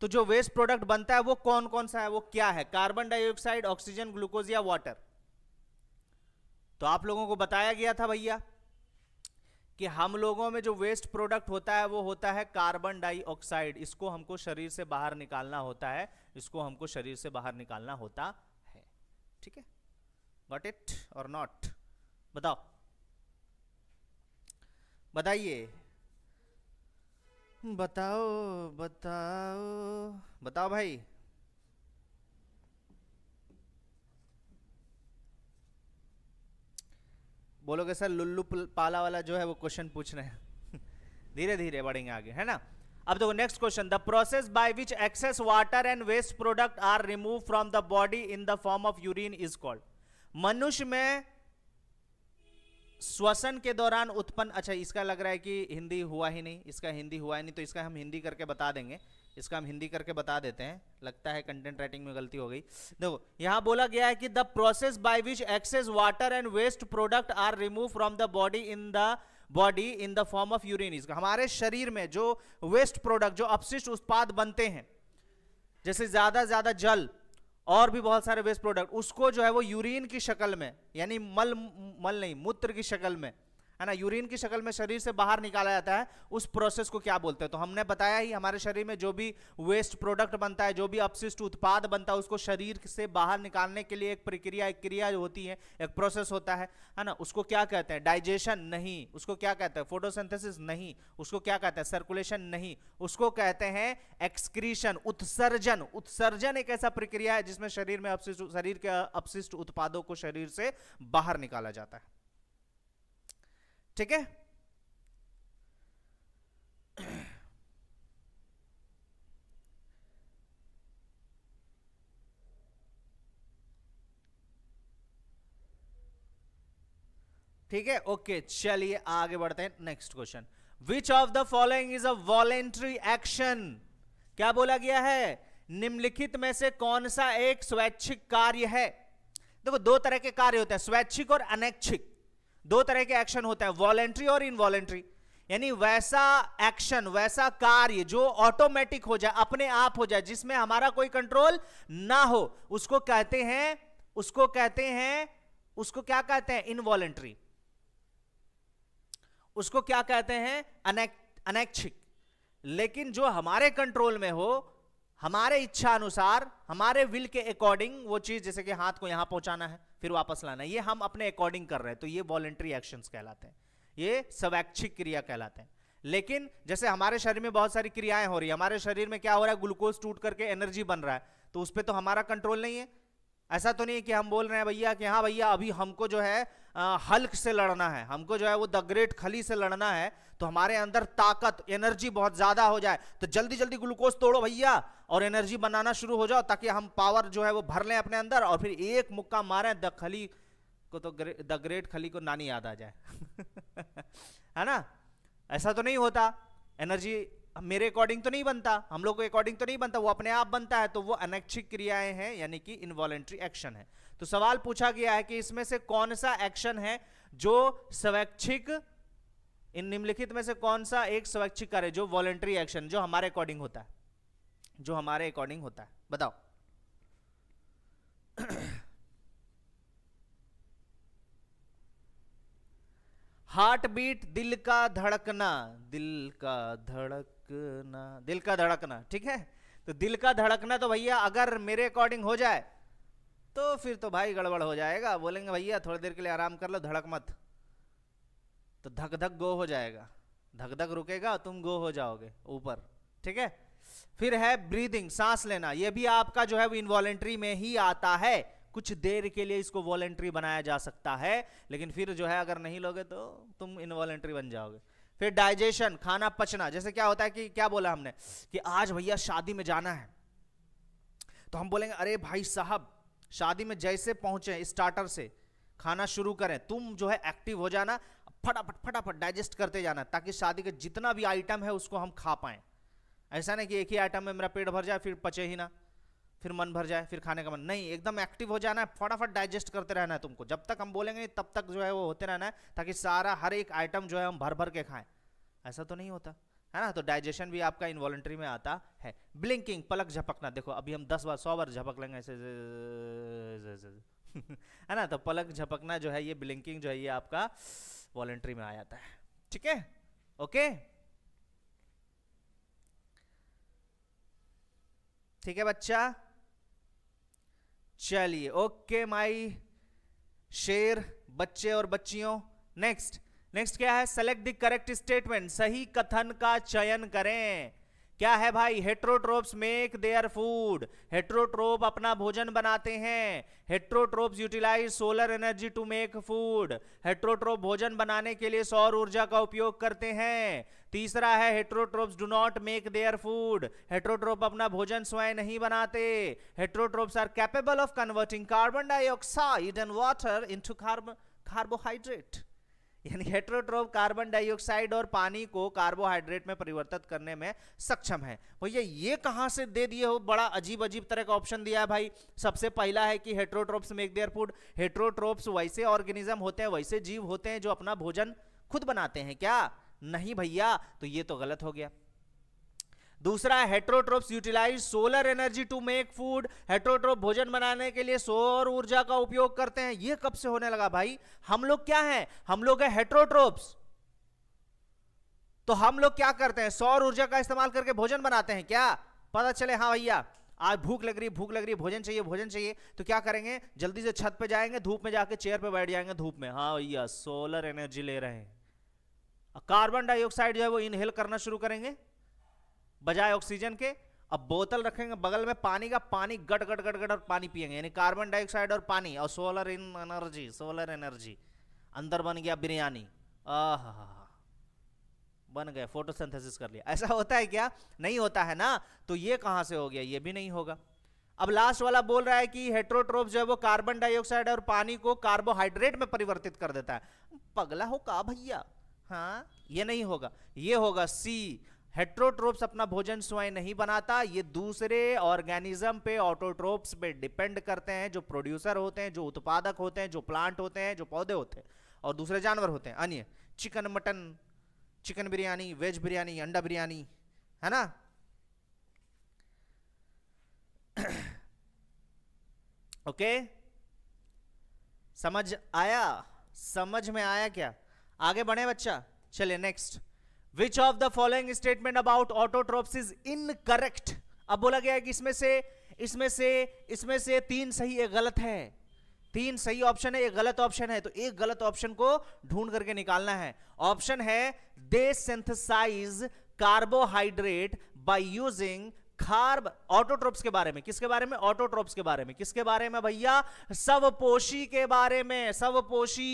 तो जो वेस्ट प्रोडक्ट बनता है वो कौन कौन सा है वो क्या है कार्बन डाइऑक्साइड ऑक्सीजन ग्लूकोज या वाटर तो आप लोगों को बताया गया था भैया कि हम लोगों में जो वेस्ट प्रोडक्ट होता है वो होता है कार्बन डाइऑक्साइड इसको हमको शरीर से बाहर निकालना होता है इसको हमको शरीर से बाहर निकालना होता है ठीक है गॉट इट और नॉट बताओ बताइए बताओ बताओ बताओ भाई बोलोगे सर लुल्लू पाला वाला जो है वो क्वेश्चन पूछ रहे हैं धीरे धीरे बढ़ेंगे आगे है ना अब देखो next question the process by which excess water and waste product are remove from the body in the form of urine is called मनुष्य में श्वसन के दौरान उत्पन्न अच्छा इसका लग रहा है कि हिंदी हुआ ही नहीं इसका हिंदी हुआ ही नहीं तो इसका हम हिंदी करके बता देंगे इसका हम हिंदी करके बता देते हैं लगता है कंटेंट राइटिंग में गलती हो गई देखो यहां बोला गया है कि the process by which excess water and waste product are remove from the body in the body in the form of urine इसका हमारे शरीर में जो वेस्ट प्रोडक्ट जो अपशिष्ट उत्पाद बनते हैं जैसे ज्यादा ज्यादा जल और भी बहुत सारे वेस्ट प्रोडक्ट उसको जो है वो यूरिन की शक्ल में यानी मल मल नहीं मूत्र की शक्ल में है ना यूरिन की शक्ल में शरीर से बाहर निकाला जाता है उस प्रोसेस को क्या बोलते हैं तो हमने बताया ही हमारे शरीर में जो भी वेस्ट प्रोडक्ट बनता है जो भी अपशिष्ट उत्पाद बनता है उसको शरीर से बाहर निकालने के लिए एक प्रक्रिया एक क्रिया होती है एक प्रोसेस होता है है ना उसको क्या कहते हैं डाइजेशन नहीं उसको क्या कहते हैं फोटोसेंथेसिस नहीं उसको क्या कहते हैं सर्कुलेशन नहीं उसको कहते हैं एक्सक्रीशन उत्सर्जन उत्सर्जन एक ऐसा प्रक्रिया है जिसमें शरीर में अपशिष्ट शरीर के अपशिष्ट उत्पादों को शरीर से बाहर निकाला जाता है ठीक है ठीक है ओके चलिए आगे बढ़ते हैं next question which of the following is a voluntary action क्या बोला गया है निम्नलिखित में से कौन सा एक स्वैच्छिक कार्य है देखो दो तरह के कार्य होते हैं स्वैच्छिक और अनैच्छिक दो तरह के एक्शन होते हैं वॉलेंट्री और इनवॉलेंट्री यानी वैसा एक्शन वैसा कार्य जो ऑटोमेटिक हो जाए अपने आप हो जाए जिसमें हमारा कोई कंट्रोल ना हो उसको कहते हैं उसको कहते हैं उसको क्या कहते हैं इनवॉलेंट्री उसको क्या कहते हैं अनैच्छिक लेकिन जो हमारे कंट्रोल में हो हमारे इच्छा अनुसार हमारे विल के अकॉर्डिंग वो चीज जैसे कि हाथ को यहां पहुंचाना है फिर वापस लाना है ये हम अपने अकॉर्डिंग कर रहे हैं तो ये वॉलेंट्री एक्शन कहलाते हैं ये स्वैच्छिक क्रिया कहलाते हैं लेकिन जैसे हमारे शरीर में बहुत सारी क्रियाएं हो रही है हमारे शरीर में क्या हो रहा है ग्लूकोज टूट करके एनर्जी बन रहा है तो उस पर तो हमारा कंट्रोल नहीं है ऐसा तो नहीं कि हम बोल रहे हैं भैया कि हाँ भैया अभी हमको जो है हल्क से लड़ना है हमको जो है वो द ग्रेट खली से लड़ना है तो हमारे अंदर ताकत एनर्जी बहुत ज़्यादा हो जाए तो जल्दी जल्दी ग्लूकोज तोड़ो भैया और एनर्जी बनाना शुरू हो जाओ ताकि हम पावर जो है वो भर लें अपने अंदर और फिर एक मुक्का मारें द खली को तो द ग्रेट खली को नानी याद आ जाए है ना ऐसा तो नहीं होता एनर्जी मेरे अकॉर्डिंग तो नहीं बनता हम लोग के अकॉर्डिंग तो नहीं बनता वो अपने आप बनता है तो वो अनैच्छिक क्रियाएं हैं यानी कि इनवॉलेंट्री एक्शन है तो सवाल पूछा गया है कि इसमें से कौन सा एक्शन है जो स्वैच्छिक इन निम्नलिखित में से कौन सा एक स्वैच्छिक कार्य जो वॉलेंट्री एक्शन जो हमारे अकॉर्डिंग होता है जो हमारे अकॉर्डिंग होता है बताओ हार्ट बीट दिल का धड़कना दिल का धड़क धड़कना दिल का धड़कना ठीक है तो दिल का धड़कना तो भैया अगर मेरे अकॉर्डिंग हो जाए तो फिर तो भाई गड़बड़ हो जाएगा बोलेंगे भैया थोड़ी देर के लिए आराम कर लो धड़क मत तो धक धक गो हो जाएगा धक धक रुकेगा तुम गो हो जाओगे ऊपर ठीक है फिर है ब्रीदिंग सांस लेना यह भी आपका जो है वो इनवॉलेंट्री में ही आता है कुछ देर के लिए इसको वॉलेंट्री बनाया जा सकता है लेकिन फिर जो है अगर नहीं लोगे तो तुम इनवॉलेंट्री बन जाओगे फिर डाइजेशन खाना पचना जैसे क्या होता है कि क्या बोला हमने कि आज भैया शादी में जाना है तो हम बोलेंगे अरे भाई साहब शादी में जैसे पहुंचे स्टार्टर से खाना शुरू करें तुम जो है एक्टिव हो जाना फटाफट फटाफट डाइजेस्ट करते जाना ताकि शादी का जितना भी आइटम है उसको हम खा पाए ऐसा नहीं कि एक ही आइटम में मेरा पेट भर जाए फिर पचे ही ना फिर मन भर जाए फिर खाने का मन नहीं एकदम एक्टिव हो जाना है फटाफट डाइजेस्ट करते रहना है तुमको जब तक हम बोलेंगे तब तक जो है वो होते रहना है ताकि सारा हर एक आइटम जो है हम भर भर के खाएं ऐसा तो नहीं होता है ना तो डाइजेशन भी आपका इन्वॉल्ट्री में आता है ब्लिंकिंग पलक झपकना देखो अभी हम दस बार सौ बार झपक लेंगे ऐसे है ना तो पलक झपकना जो है ये ब्लिंकिंग जो है ये आपका वॉलेंट्री में आ जाता है ठीक है ओके ठीक है बच्चा चलिए ओके माई शेर बच्चे और बच्चियों नेक्स्ट नेक्स्ट क्या है सेलेक्ट द करेक्ट स्टेटमेंट सही कथन का चयन करें क्या है भाई heterotrophs make their food heterotroph अपना भोजन बनाते हैं heterotrophs utilize solar energy to make food heterotroph भोजन बनाने के लिए सौर ऊर्जा का उपयोग करते हैं तीसरा है heterotrophs do not make their food heterotroph अपना भोजन स्वयं नहीं बनाते heterotrophs are capable of converting carbon dioxide and water into carbohydrate यानी हेट्रोट्रोप कार्बन डाइऑक्साइड और पानी को कार्बोहाइड्रेट में परिवर्तित करने में सक्षम है भैया तो ये कहाँ से दे दिए हो बड़ा अजीब अजीब तरह का ऑप्शन दिया है भाई सबसे पहला है कि heterotrophs make their food heterotrophs वैसे ऑर्गेनिज्म होते हैं वैसे जीव होते हैं जो अपना भोजन खुद बनाते हैं क्या नहीं भैया तो ये तो गलत हो गया दूसरा heterotrophs utilize solar energy to make food heterotroph भोजन बनाने के लिए सौर ऊर्जा का उपयोग करते हैं ये कब से होने लगा भाई हम लोग क्या है हम लोग है हेट्रोट्रोप्स तो हम लोग क्या करते हैं सौर ऊर्जा का इस्तेमाल करके भोजन बनाते हैं क्या पता चले हाँ भैया आज भूख लग रही भूख लग रही भोजन चाहिए भोजन चाहिए तो क्या करेंगे जल्दी से छत पे जाएंगे धूप में जाके चेयर पे बैठ जाएंगे धूप में हाँ भैया सोलर एनर्जी ले रहे हैं कार्बन डाइऑक्साइड जो है वो इनहेल करना शुरू करेंगे बजाय ऑक्सीजन के अब बोतल रखेंगे बगल में पानी का पानी गट गट गट गट और पानी पियेंगे यानी कार्बन डाइऑक्साइड और पानी और solar in energy solar energy अंदर बन गया बिरयानी आह बन गए फोटोसिंथेसिस कर लिया ऐसा होता है क्या नहीं होता है ना तो ये कहाँ से हो गया ये भी नहीं होगा अब लास्ट वाला बोल रहा है कि हेट्रोट्रोप जो है वो कार्बन डाइऑक्साइड और पानी को कार्बोहाइड्रेट में परिवर्तित कर देता है पगला हो का भैया हाँ ये नहीं होगा ये होगा सी हेट्रोट्रोप्स अपना भोजन स्वयं नहीं बनाता ये दूसरे ऑर्गेनिज्म पे ऑटोट्रोप्स पे डिपेंड करते हैं जो प्रोड्यूसर होते हैं जो उत्पादक होते हैं जो प्लांट होते हैं जो पौधे होते हैं और दूसरे जानवर होते हैं अन्य chicken mutton chicken biryani veg biryani अंडा बिरयानी है ना ओके समझ आया समझ में आया क्या आगे बढ़े बच्चा चले next which of the following statement about autotrophs is incorrect अब बोला गया है कि इसमें से इसमें से इसमें से तीन सही एक गलत है तीन सही ऑप्शन है एक गलत ऑप्शन है तो एक गलत ऑप्शन को ढूंढ करके निकालना है ऑप्शन है they synthesize carbohydrate by using carb autotrophs के बारे में किसके बारे में ऑटोट्रोप्स के बारे में किसके बारे में भैया सवपोशी के बारे में सवपोशी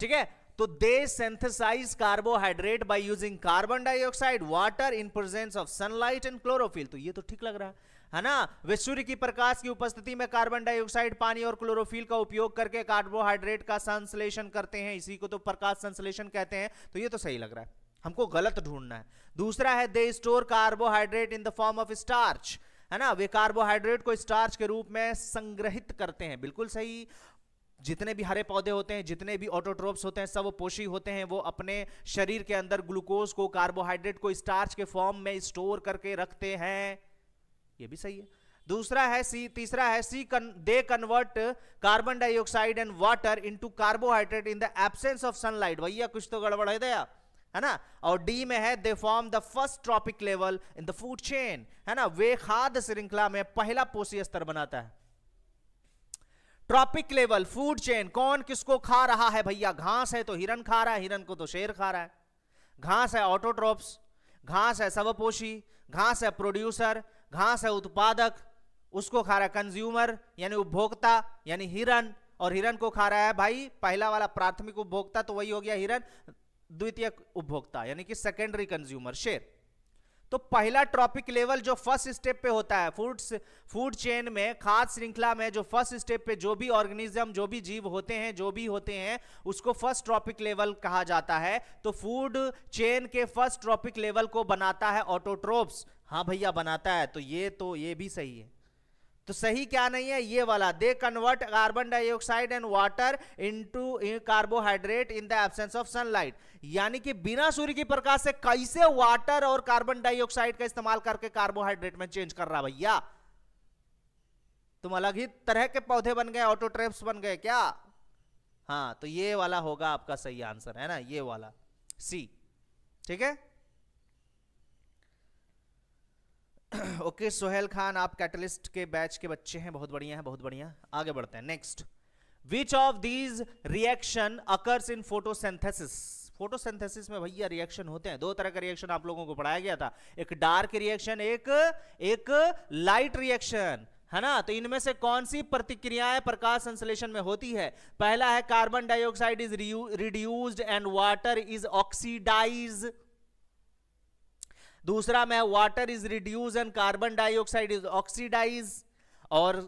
ठीक है तो they synthesize carbohydrate by using carbon dioxide water in presence of sunlight and chlorophyll तो ये तो ठीक लग रहा है है ना वे सूर्य की प्रकाश की उपस्थिति में कार्बन डाइऑक्साइड पानी और क्लोरोफिल का उपयोग करके कार्बोहाइड्रेट का संश्लेषण करते हैं इसी को तो प्रकाश संश्लेषण कहते हैं तो ये तो सही लग रहा है हमको गलत ढूंढना है दूसरा है they store carbohydrate in the form of starch है ना वे कार्बोहाइड्रेट को स्टार्च के रूप में संग्रहित करते हैं बिल्कुल सही जितने भी हरे पौधे होते हैं जितने भी ऑटोट्रोप्स होते हैं सब पोषी होते हैं वो अपने शरीर के अंदर ग्लूकोज को कार्बोहाइड्रेट को स्टार्च के फॉर्म में स्टोर करके रखते हैं ये भी सही है दूसरा है सी तीसरा है C they convert carbon dioxide and water into carbohydrate in the absence of sunlight भैया कुछ तो गड़बड़ है दया है ना और डी में है they form the first trophic level in the food chain है ना वे खाद्य श्रृंखला में पहला पोषी स्तर बनाता है ट्रॉपिक लेवल फूड चेन कौन किसको खा रहा है भैया घास है तो हिरन खा रहा है हिरन को तो शेर खा रहा है घास है ऑटोट्रॉप घास है सवपोशी घास है प्रोड्यूसर घास है उत्पादक उसको खा रहा है कंज्यूमर यानी उपभोक्ता यानी हिरन और हिरन को खा रहा है भाई पहला वाला प्राथमिक उपभोक्ता तो वही हो गया हिरन द्वितीय उपभोक्ता यानी कि सेकेंडरी कंज्यूमर शेर तो पहला ट्रॉपिक लेवल जो फर्स्ट स्टेप पे होता है फूड फूड चेन में खाद श्रृंखला में जो फर्स्ट स्टेप पे जो भी ऑर्गेनिज्म जो भी जीव होते हैं जो भी होते हैं उसको फर्स्ट ट्रॉपिक लेवल कहा जाता है तो फूड चेन के फर्स्ट ट्रॉपिक लेवल को बनाता है ऑटोट्रोप्स हाँ भैया बनाता है तो ये तो ये भी सही है तो सही क्या नहीं है ये वाला they convert carbon dioxide and water into carbohydrate in the absence of sunlight यानी कि बिना सूर्य की प्रकाश से कैसे वाटर और कार्बन डाइऑक्साइड का इस्तेमाल करके कार्बोहाइड्रेट में चेंज कर रहा भैया तुम अलग ही तरह के पौधे बन गए ऑटोट्रेप्स बन गए क्या हाँ तो ये वाला होगा आपका सही आंसर है ना ये वाला सी ठीक है ओके सोहेल खान आप कैटलिस्ट के बैच के बच्चे हैं बहुत बढ़िया हैं बहुत बढ़िया आगे बढ़ते हैं next which of these reaction occurs in photosynthesis photosynthesis में भैया रिएक्शन होते हैं दो तरह का रिएक्शन आप लोगों को पढ़ाया गया था एक डार्क रिएक्शन एक एक लाइट रिएक्शन है ना तो इनमें से कौन सी प्रतिक्रियाएं प्रकाश संश्लेषण में होती है पहला है carbon dioxide is reduced and water is oxidize दूसरा में water is reduce and carbon dioxide is oxidize और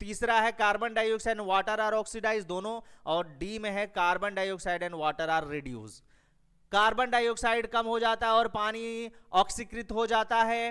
तीसरा है carbon dioxide and water are oxidize दोनों और डी में है carbon dioxide and water are reduce carbon dioxide कम हो जाता है और पानी ऑक्सीकृत हो जाता है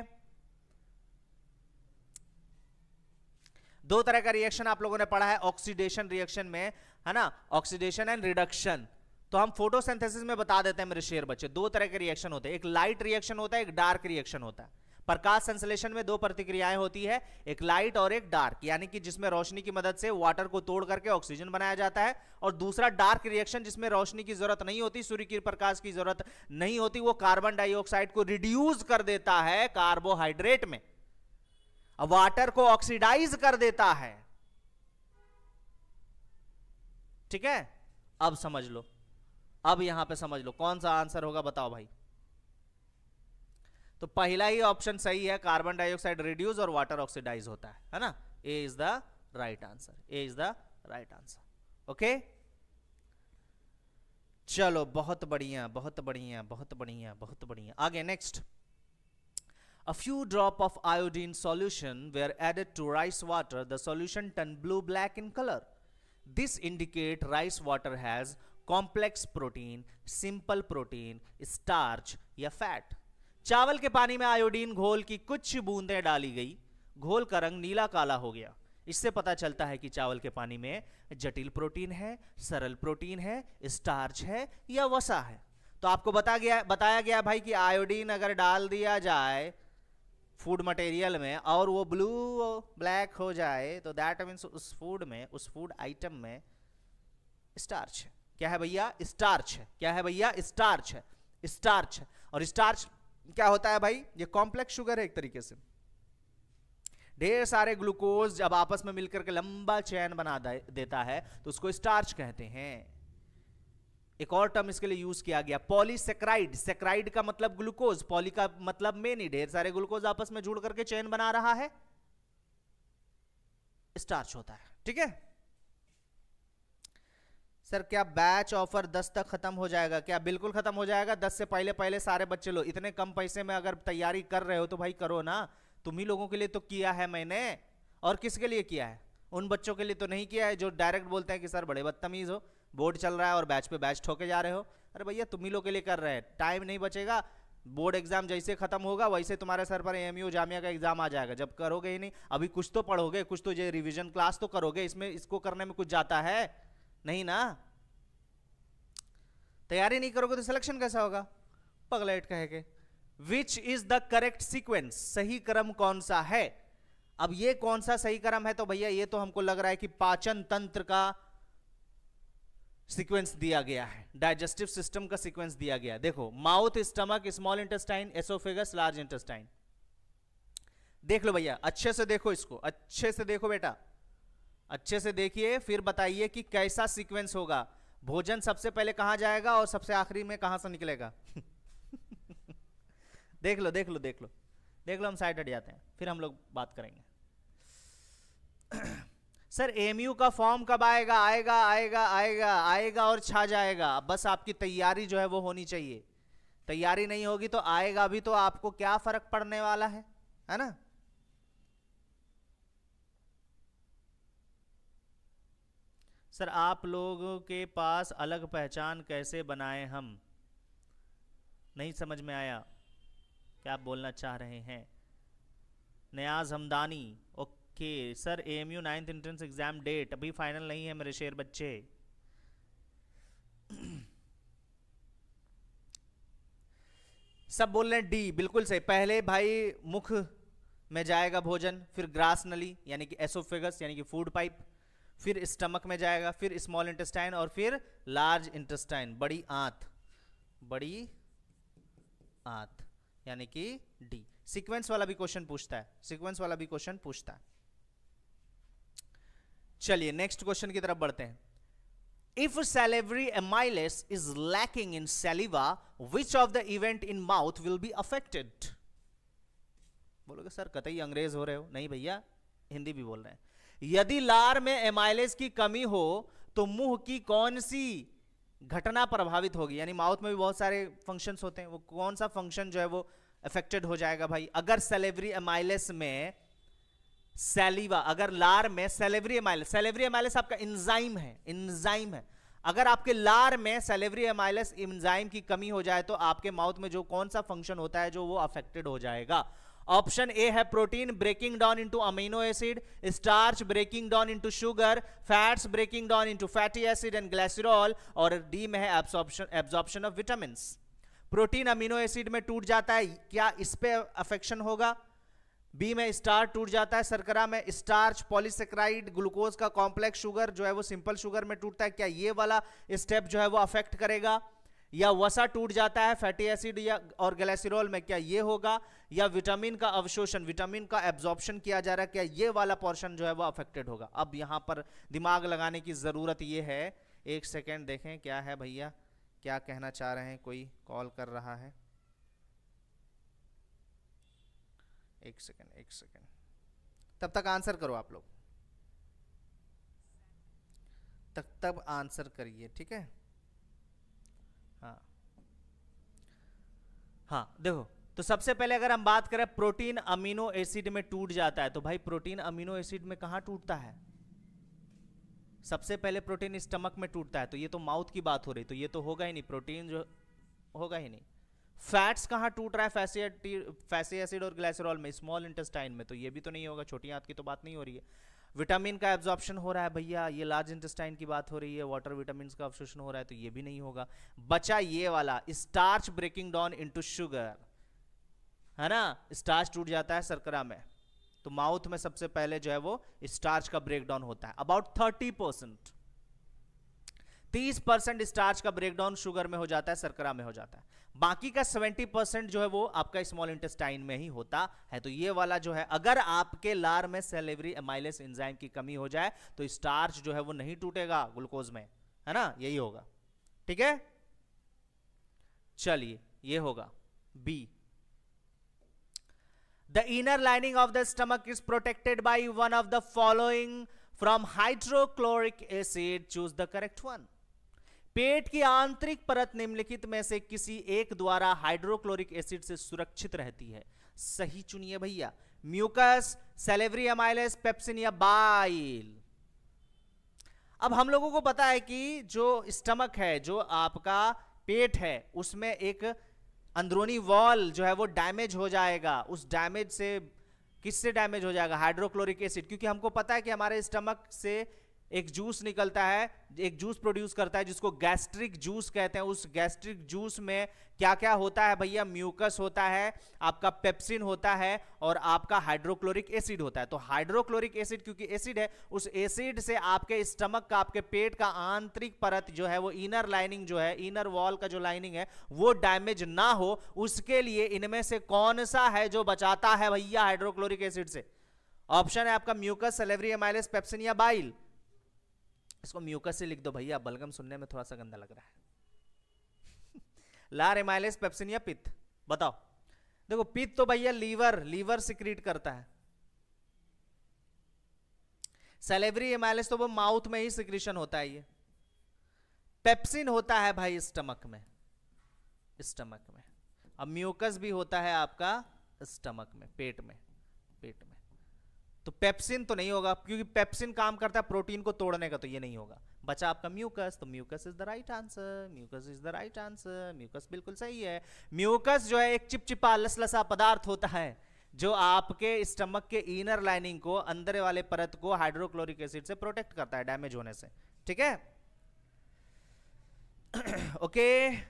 दो तरह का रिएक्शन आप लोगों ने पढ़ा है ऑक्सीडेशन रिएक्शन में है ना ऑक्सीडेशन एंड रिडक्शन तो हम फोटोसेंथेसिस में बता देते हैं मेरे शेयर बच्चे दो तरह के रिएक्शन होते हैं एक लाइट रिएक्शन होता है एक डार्क रिएक्शन होता है प्रकाश संश्लेषण में दो प्रतिक्रियाएं होती है एक लाइट और एक डार्क यानी कि जिसमें रोशनी की मदद से वाटर को तोड़ करके ऑक्सीजन बनाया जाता है और दूसरा डार्क रिएक्शन जिसमें रोशनी की जरूरत नहीं होती सूर्य की प्रकाश की जरूरत नहीं होती वो कार्बन डाइऑक्साइड को रिड्यूस कर देता है कार्बोहाइड्रेट में वाटर को ऑक्सीडाइज कर देता है ठीक है अब समझ लो अब यहां पे समझ लो कौन सा आंसर होगा बताओ भाई तो पहला ही ऑप्शन सही है कार्बन डाइऑक्साइड रिड्यूस और वाटर ऑक्सीडाइज होता है है ना A is the right answer A is the right answer okay चलो बहुत बढ़िया बहुत बढ़िया बहुत बढ़िया बहुत बढ़िया आगे next A few drop of iodine solution were added to rice water. The solution turned blue black in color. This indicate rice water has complex protein simple protein starch या फैट चावल के पानी में आयोडीन घोल की कुछ बूंदें डाली गई घोल का रंग नीला काला हो गया इससे पता चलता है कि चावल के पानी में जटिल प्रोटीन है सरल प्रोटीन है स्टार्च है या वसा है तो आपको बता गया बताया गया भाई कि आयोडीन अगर डाल दिया जाए फूड मटेरियल में और वो ब्लू ब्लैक हो जाए तो दैट मीन्स उस फूड में उस फूड आइटम में स्टार्च है क्या है भैया स्टार्च है क्या है भैया स्टार्च है स्टार्च है और स्टार्च क्या होता है भाई ये कॉम्प्लेक्स शुगर है एक तरीके से ढेर सारे ग्लूकोज जब आपस में मिलकर के लंबा चैन बना देता है तो उसको स्टार्च कहते हैं एक और टर्म इसके लिए यूज किया गया पॉलीसेक्राइड सेक्राइड का मतलब ग्लूकोज पॉली का मतलब मेनी ढेर सारे ग्लूकोज आपस में जुड़ करके चैन बना रहा है स्टार्च होता है ठीक है सर क्या बैच ऑफर दस तक खत्म हो जाएगा क्या बिल्कुल खत्म हो जाएगा दस से पहले पहले सारे बच्चे लो इतने कम पैसे में अगर तैयारी कर रहे हो तो भाई करो ना तुम ही लोगों के लिए तो किया है मैंने और किसके लिए किया है उन बच्चों के लिए तो नहीं किया है जो डायरेक्ट बोलते हैं कि सर बड़े बदतमीज़ हो बोर्ड चल रहा है और बैच पे बैच ठोके जा रहे हो अरे भैया तुम ही लोग के लिए कर रहे हैं टाइम नहीं बचेगा बोर्ड एग्जाम जैसे खत्म होगा वैसे तुम्हारे सर पर एम यू जामिया का एग्जाम आ जाएगा जब करोगे ही नहीं अभी कुछ तो पढ़ोगे कुछ तो ये रिविजन क्लास तो करोगे इसमें इसको करने में कुछ जाता है नहीं ना तैयारी नहीं करोगे तो सिलेक्शन कैसा होगा पगलाइट कहेंगे which is the correct sequence सही क्रम कौन सा है अब ये कौन सा सही क्रम है तो भैया ये तो हमको लग रहा है कि पाचन तंत्र का सीक्वेंस दिया गया है डाइजेस्टिव सिस्टम का सीक्वेंस दिया गया देखो mouth stomach small intestine oesophagus large intestine देख लो भैया अच्छे से देखो इसको अच्छे से देखो बेटा अच्छे से देखिए फिर बताइए कि कैसा सीक्वेंस होगा भोजन सबसे पहले कहाँ जाएगा और सबसे आखिरी में कहाँ से निकलेगा देख लो देख लो देख लो देख लो हम साइड हट जाते हैं फिर हम लोग बात करेंगे सर एमयू का फॉर्म कब आएगा आएगा आएगा आएगा आएगा और छा जाएगा बस आपकी तैयारी जो है वो होनी चाहिए तैयारी नहीं होगी तो आएगा भी तो आपको क्या फर्क पड़ने वाला है है ना सर आप लोगों के पास अलग पहचान कैसे बनाए हम नहीं समझ में आया क्या आप बोलना चाह रहे हैं Niyaz Hamdani okay sir A M U ninth entrance exam date अभी फाइनल नहीं है मेरे शेर बच्चे सब बोल रहे हैं डी बिल्कुल सही पहले भाई मुख में जाएगा भोजन फिर ग्रास नली यानी कि एसोफेगस यानी कि फूड पाइप फिर स्टमक में जाएगा फिर स्मॉल इंटेस्टाइन और फिर लार्ज इंटेस्टाइन बड़ी आंत बड़ी आंत यानी कि डी सीक्वेंस वाला भी क्वेश्चन पूछता है सीक्वेंस वाला भी क्वेश्चन पूछता है चलिए नेक्स्ट क्वेश्चन की तरफ बढ़ते हैं if salivary amylase is lacking in saliva which of the event in mouth will be affected बोलोगे सर कतई अंग्रेज हो रहे हो नहीं भैया हिंदी भी बोल रहे हैं यदि लार में एमाइलेज की कमी हो तो मुंह की कौन सी घटना प्रभावित होगी यानी माउथ में भी बहुत सारे फंक्शंस होते हैं वो कौन सा फंक्शन जो है वो अफेक्टेड हो जाएगा भाई अगर सेलेवरी एमाइलेस में सेलिवा अगर लार में सेलेवरी एमाइलेस सेलेवरी एमाइलेस आपका इंजाइम है इंजाइम है अगर आपके लार में सेलेवरी एमाइलेस इंजाइम की कमी हो जाए तो आपके माउथ में जो कौन सा फंक्शन होता है जो वो अफेक्टेड हो जाएगा ऑप्शन ए है protein breaking down into amino acid starch breaking down into sugar fats breaking down into fatty acid and glycerol और डी में है absorption of vitamin protein amino acid में टूट जाता है क्या इस पर अफेक्शन होगा बी में स्टार टूट जाता है सरकरा में स्टार्च पॉलीसेक्राइड ग्लूकोज का कॉम्प्लेक्स शुगर जो है वो सिंपल शुगर में टूटता है क्या ये वाला स्टेप जो है वो अफेक्ट करेगा या वसा टूट जाता है फैटी एसिड या और ग्लेसिरॉल में क्या ये होगा या विटामिन का अवशोषण विटामिन का एब्जॉर्प्शन किया जा रहा है क्या ये वाला पोर्शन जो है वो अफेक्टेड होगा अब यहाँ पर दिमाग लगाने की ज़रूरत ये है एक सेकेंड देखें क्या है भैया क्या कहना चाह रहे हैं कोई कॉल कर रहा है एक सेकेंड एक सेकेंड तब तक आंसर करो आप लोग तब तब आंसर करिए ठीक है हाँ हाँ देखो तो सबसे पहले अगर हम बात करें प्रोटीन अमीनो एसिड में टूट जाता है तो भाई प्रोटीन अमीनो एसिड में कहाँ टूटता है सबसे पहले प्रोटीन स्टमक में टूटता है तो ये तो माउथ की बात हो रही तो ये तो होगा ही नहीं प्रोटीन जो होगा ही नहीं फैट्स कहाँ टूट रहा है फैसी फैसी एसिड और ग्लाइसरॉल में स्मॉल इंटेस्टाइन में तो ये भी तो नहीं होगा छोटी आंत की तो बात नहीं हो रही है विटामिन का एब्जॉर्प्शन हो रहा है भैया ये लार्ज इंटेस्टाइन की बात हो रही है वाटर विटामिन का अवशोषण हो रहा है तो ये भी नहीं होगा बचा ये वाला starch breaking down into sugar है ना स्टार्च टूट जाता है सरकरा में तो माउथ में सबसे पहले जो है वो स्टार्च का ब्रेकडाउन होता है अबाउट थर्टी परसेंट तीस परसेंट स्टार्च का ब्रेकडाउन शुगर में हो जाता है सरकरा में हो जाता है बाकी का 70 परसेंट जो है वो आपका स्मॉल इंटेस्टाइन में ही होता है तो ये वाला जो है अगर आपके लार में सेलेवरी एमाइलेस एंजाइम की कमी हो जाए तो स्टार्च जो है वो नहीं टूटेगा ग्लूकोज में है ना यही होगा ठीक है चलिए ये होगा B the inner lining of the stomach is protected by one of the following from hydrochloric acid choose the correct one पेट की आंतरिक परत निम्नलिखित में से किसी एक द्वारा हाइड्रोक्लोरिक एसिड से सुरक्षित रहती है सही चुनिए भैया म्यूकस सेलेवरी अमाइलस पेप्सिन या बाइल अब हम लोगों को पता है कि जो स्टमक है जो आपका पेट है उसमें एक अंदरूनी वॉल जो है वो डैमेज हो जाएगा उस डैमेज से किससे डैमेज हो जाएगा हाइड्रोक्लोरिक एसिड क्योंकि हमको पता है कि हमारे स्टमक से एक जूस निकलता है एक जूस प्रोड्यूस करता है जिसको गैस्ट्रिक जूस कहते हैं उस गैस्ट्रिक जूस में क्या क्या होता है भैया म्यूकस होता है आपका पेप्सिन होता है और आपका हाइड्रोक्लोरिक एसिड होता है तो हाइड्रोक्लोरिक एसिड क्योंकि एसिड है उस एसिड से आपके स्टमक का आपके पेट का आंतरिक परत जो है वो इनर लाइनिंग जो है इनर वॉल का जो लाइनिंग है वो डैमेज ना हो उसके लिए इनमें से कौन सा है जो बचाता है भैया हाइड्रोक्लोरिक एसिड से ऑप्शन है आपका म्यूकस सेलेवरी एमाइलिस पेप्सिन या बाइल इसको म्यूकस से लिख दो भैया बलगम सुनने में थोड़ा सा गंदा लग रहा है लार एमाइलेस पेप्सिन या पित्त बताओ देखो पित्त तो भैया लीवर लीवर सिक्रीट करता है सेलेवरी एमाइलेस तो वो माउथ में ही सिक्रीशन होता है ये पेप्सिन होता है भाई स्टमक में स्टमक में अब म्यूकस भी होता है आपका स्टमक में पेट में पेट में तो पेप्सिन तो नहीं होगा क्योंकि पेप्सिन काम करता है प्रोटीन को तोड़ने का तो ये नहीं होगा बचा आपका म्यूकस तो mucus is the right answer mucus is the right answer mucus बिल्कुल सही है म्यूकस जो है एक चिपचिपा लसलसा पदार्थ होता है जो आपके स्टमक के इनर लाइनिंग को अंदर वाले परत को हाइड्रोक्लोरिक एसिड से प्रोटेक्ट करता है डैमेज होने से ठीक है ओके okay.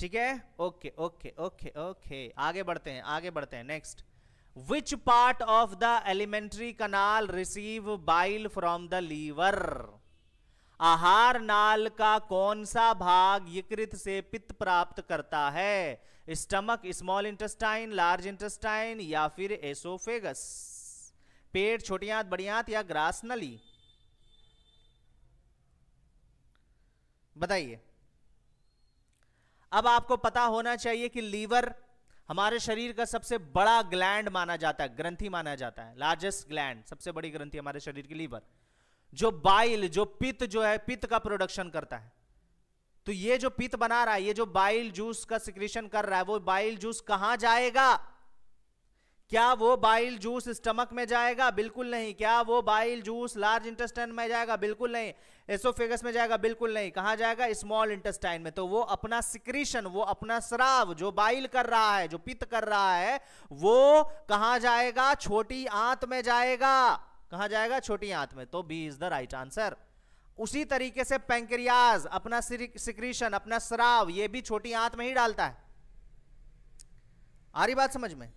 ठीक है ओके ओके ओके ओके आगे बढ़ते हैं आगे बढ़ते हैं next which part of the alimentary canal receive bile from the liver आहार नाल का कौन सा भाग यकृत से पित्त प्राप्त करता है stomach small intestine large intestine या फिर एसोफेगस पेट छोटी आंत बड़ी आंत या ग्रास नली बताइए अब आपको पता होना चाहिए कि लीवर हमारे शरीर का सबसे बड़ा ग्लैंड माना जाता है ग्रंथि माना जाता है लार्जेस्ट ग्लैंड सबसे बड़ी ग्रंथि हमारे शरीर की लीवर जो बाइल जो पित्त जो है पित्त का प्रोडक्शन करता है तो ये जो पित्त बना रहा है ये जो बाइल जूस का सिक्रेशन कर रहा है वो बाइल जूस कहां जाएगा क्या वो बाइल जूस स्टमक में जाएगा बिल्कुल नहीं क्या वो बाइल जूस लार्ज इंटेस्टाइन में जाएगा बिल्कुल नहीं एसोफेगस में जाएगा बिल्कुल नहीं कहा जाएगा स्मॉल इंटेस्टाइन में तो वो अपना सिक्रीशन वो अपना श्राव जो बाइल कर रहा है जो पित्त कर रहा है वो कहा जाएगा छोटी आंत में जाएगा कहा जाएगा छोटी आंत में तो B is the right answer उसी तरीके से पेंक्रियाज अपना सिक्रीशन अपना श्राव ये भी छोटी आंत में ही डालता है आ रही बात समझ में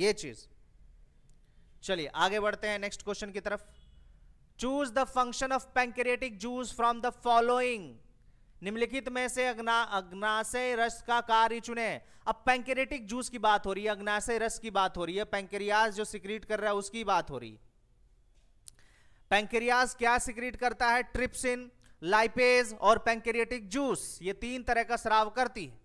ये चीज चलिए आगे बढ़ते हैं नेक्स्ट क्वेश्चन की तरफ choose the function of pancreatic juice from the following निम्नलिखित में से अग्ना अग्नाशय रस का कार्य चुने अब पैंक्रियाटिक जूस की बात हो रही है अग्नाशय रस की बात हो रही है पैंक्रियाज जो सिक्रीट कर रहा है उसकी बात हो रही है पैंक्रियाज क्या सिक्रीट करता है ट्रिप्सिन लाइपेज और पैंक्रियाटिक जूस ये तीन तरह का श्राव करती है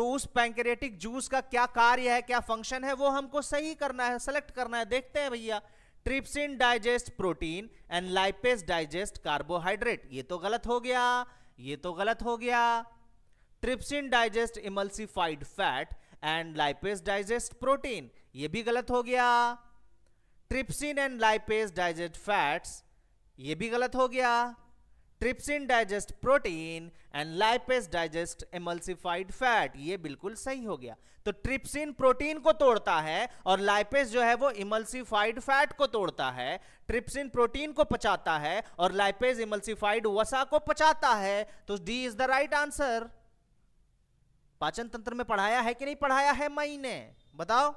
तो उस पैंक्रेटिक जूस का क्या कार्य है क्या फंक्शन है वो हमको सही करना है सेलेक्ट करना है देखते हैं भैया trypsin digest protein and lipase digest carbohydrate ये तो गलत हो गया ये तो गलत हो गया trypsin digest emulsified fat and lipase digest protein ये भी गलत हो गया trypsin and lipase digest fats ये भी गलत हो गया trypsin digest protein and lipase digest emulsified fat ये बिल्कुल सही हो गया तो ट्रिप्सिन प्रोटीन को तोड़ता है और लाइपेस जो है वो इमल्सिफाइड फैट को तोड़ता है ट्रिप्सिन प्रोटीन को पचाता है और लाइपेस इमल्सिफाइड वसा को पचाता है तो D is the right answer पाचन तंत्र में पढ़ाया है कि नहीं पढ़ाया है मई ने बताओ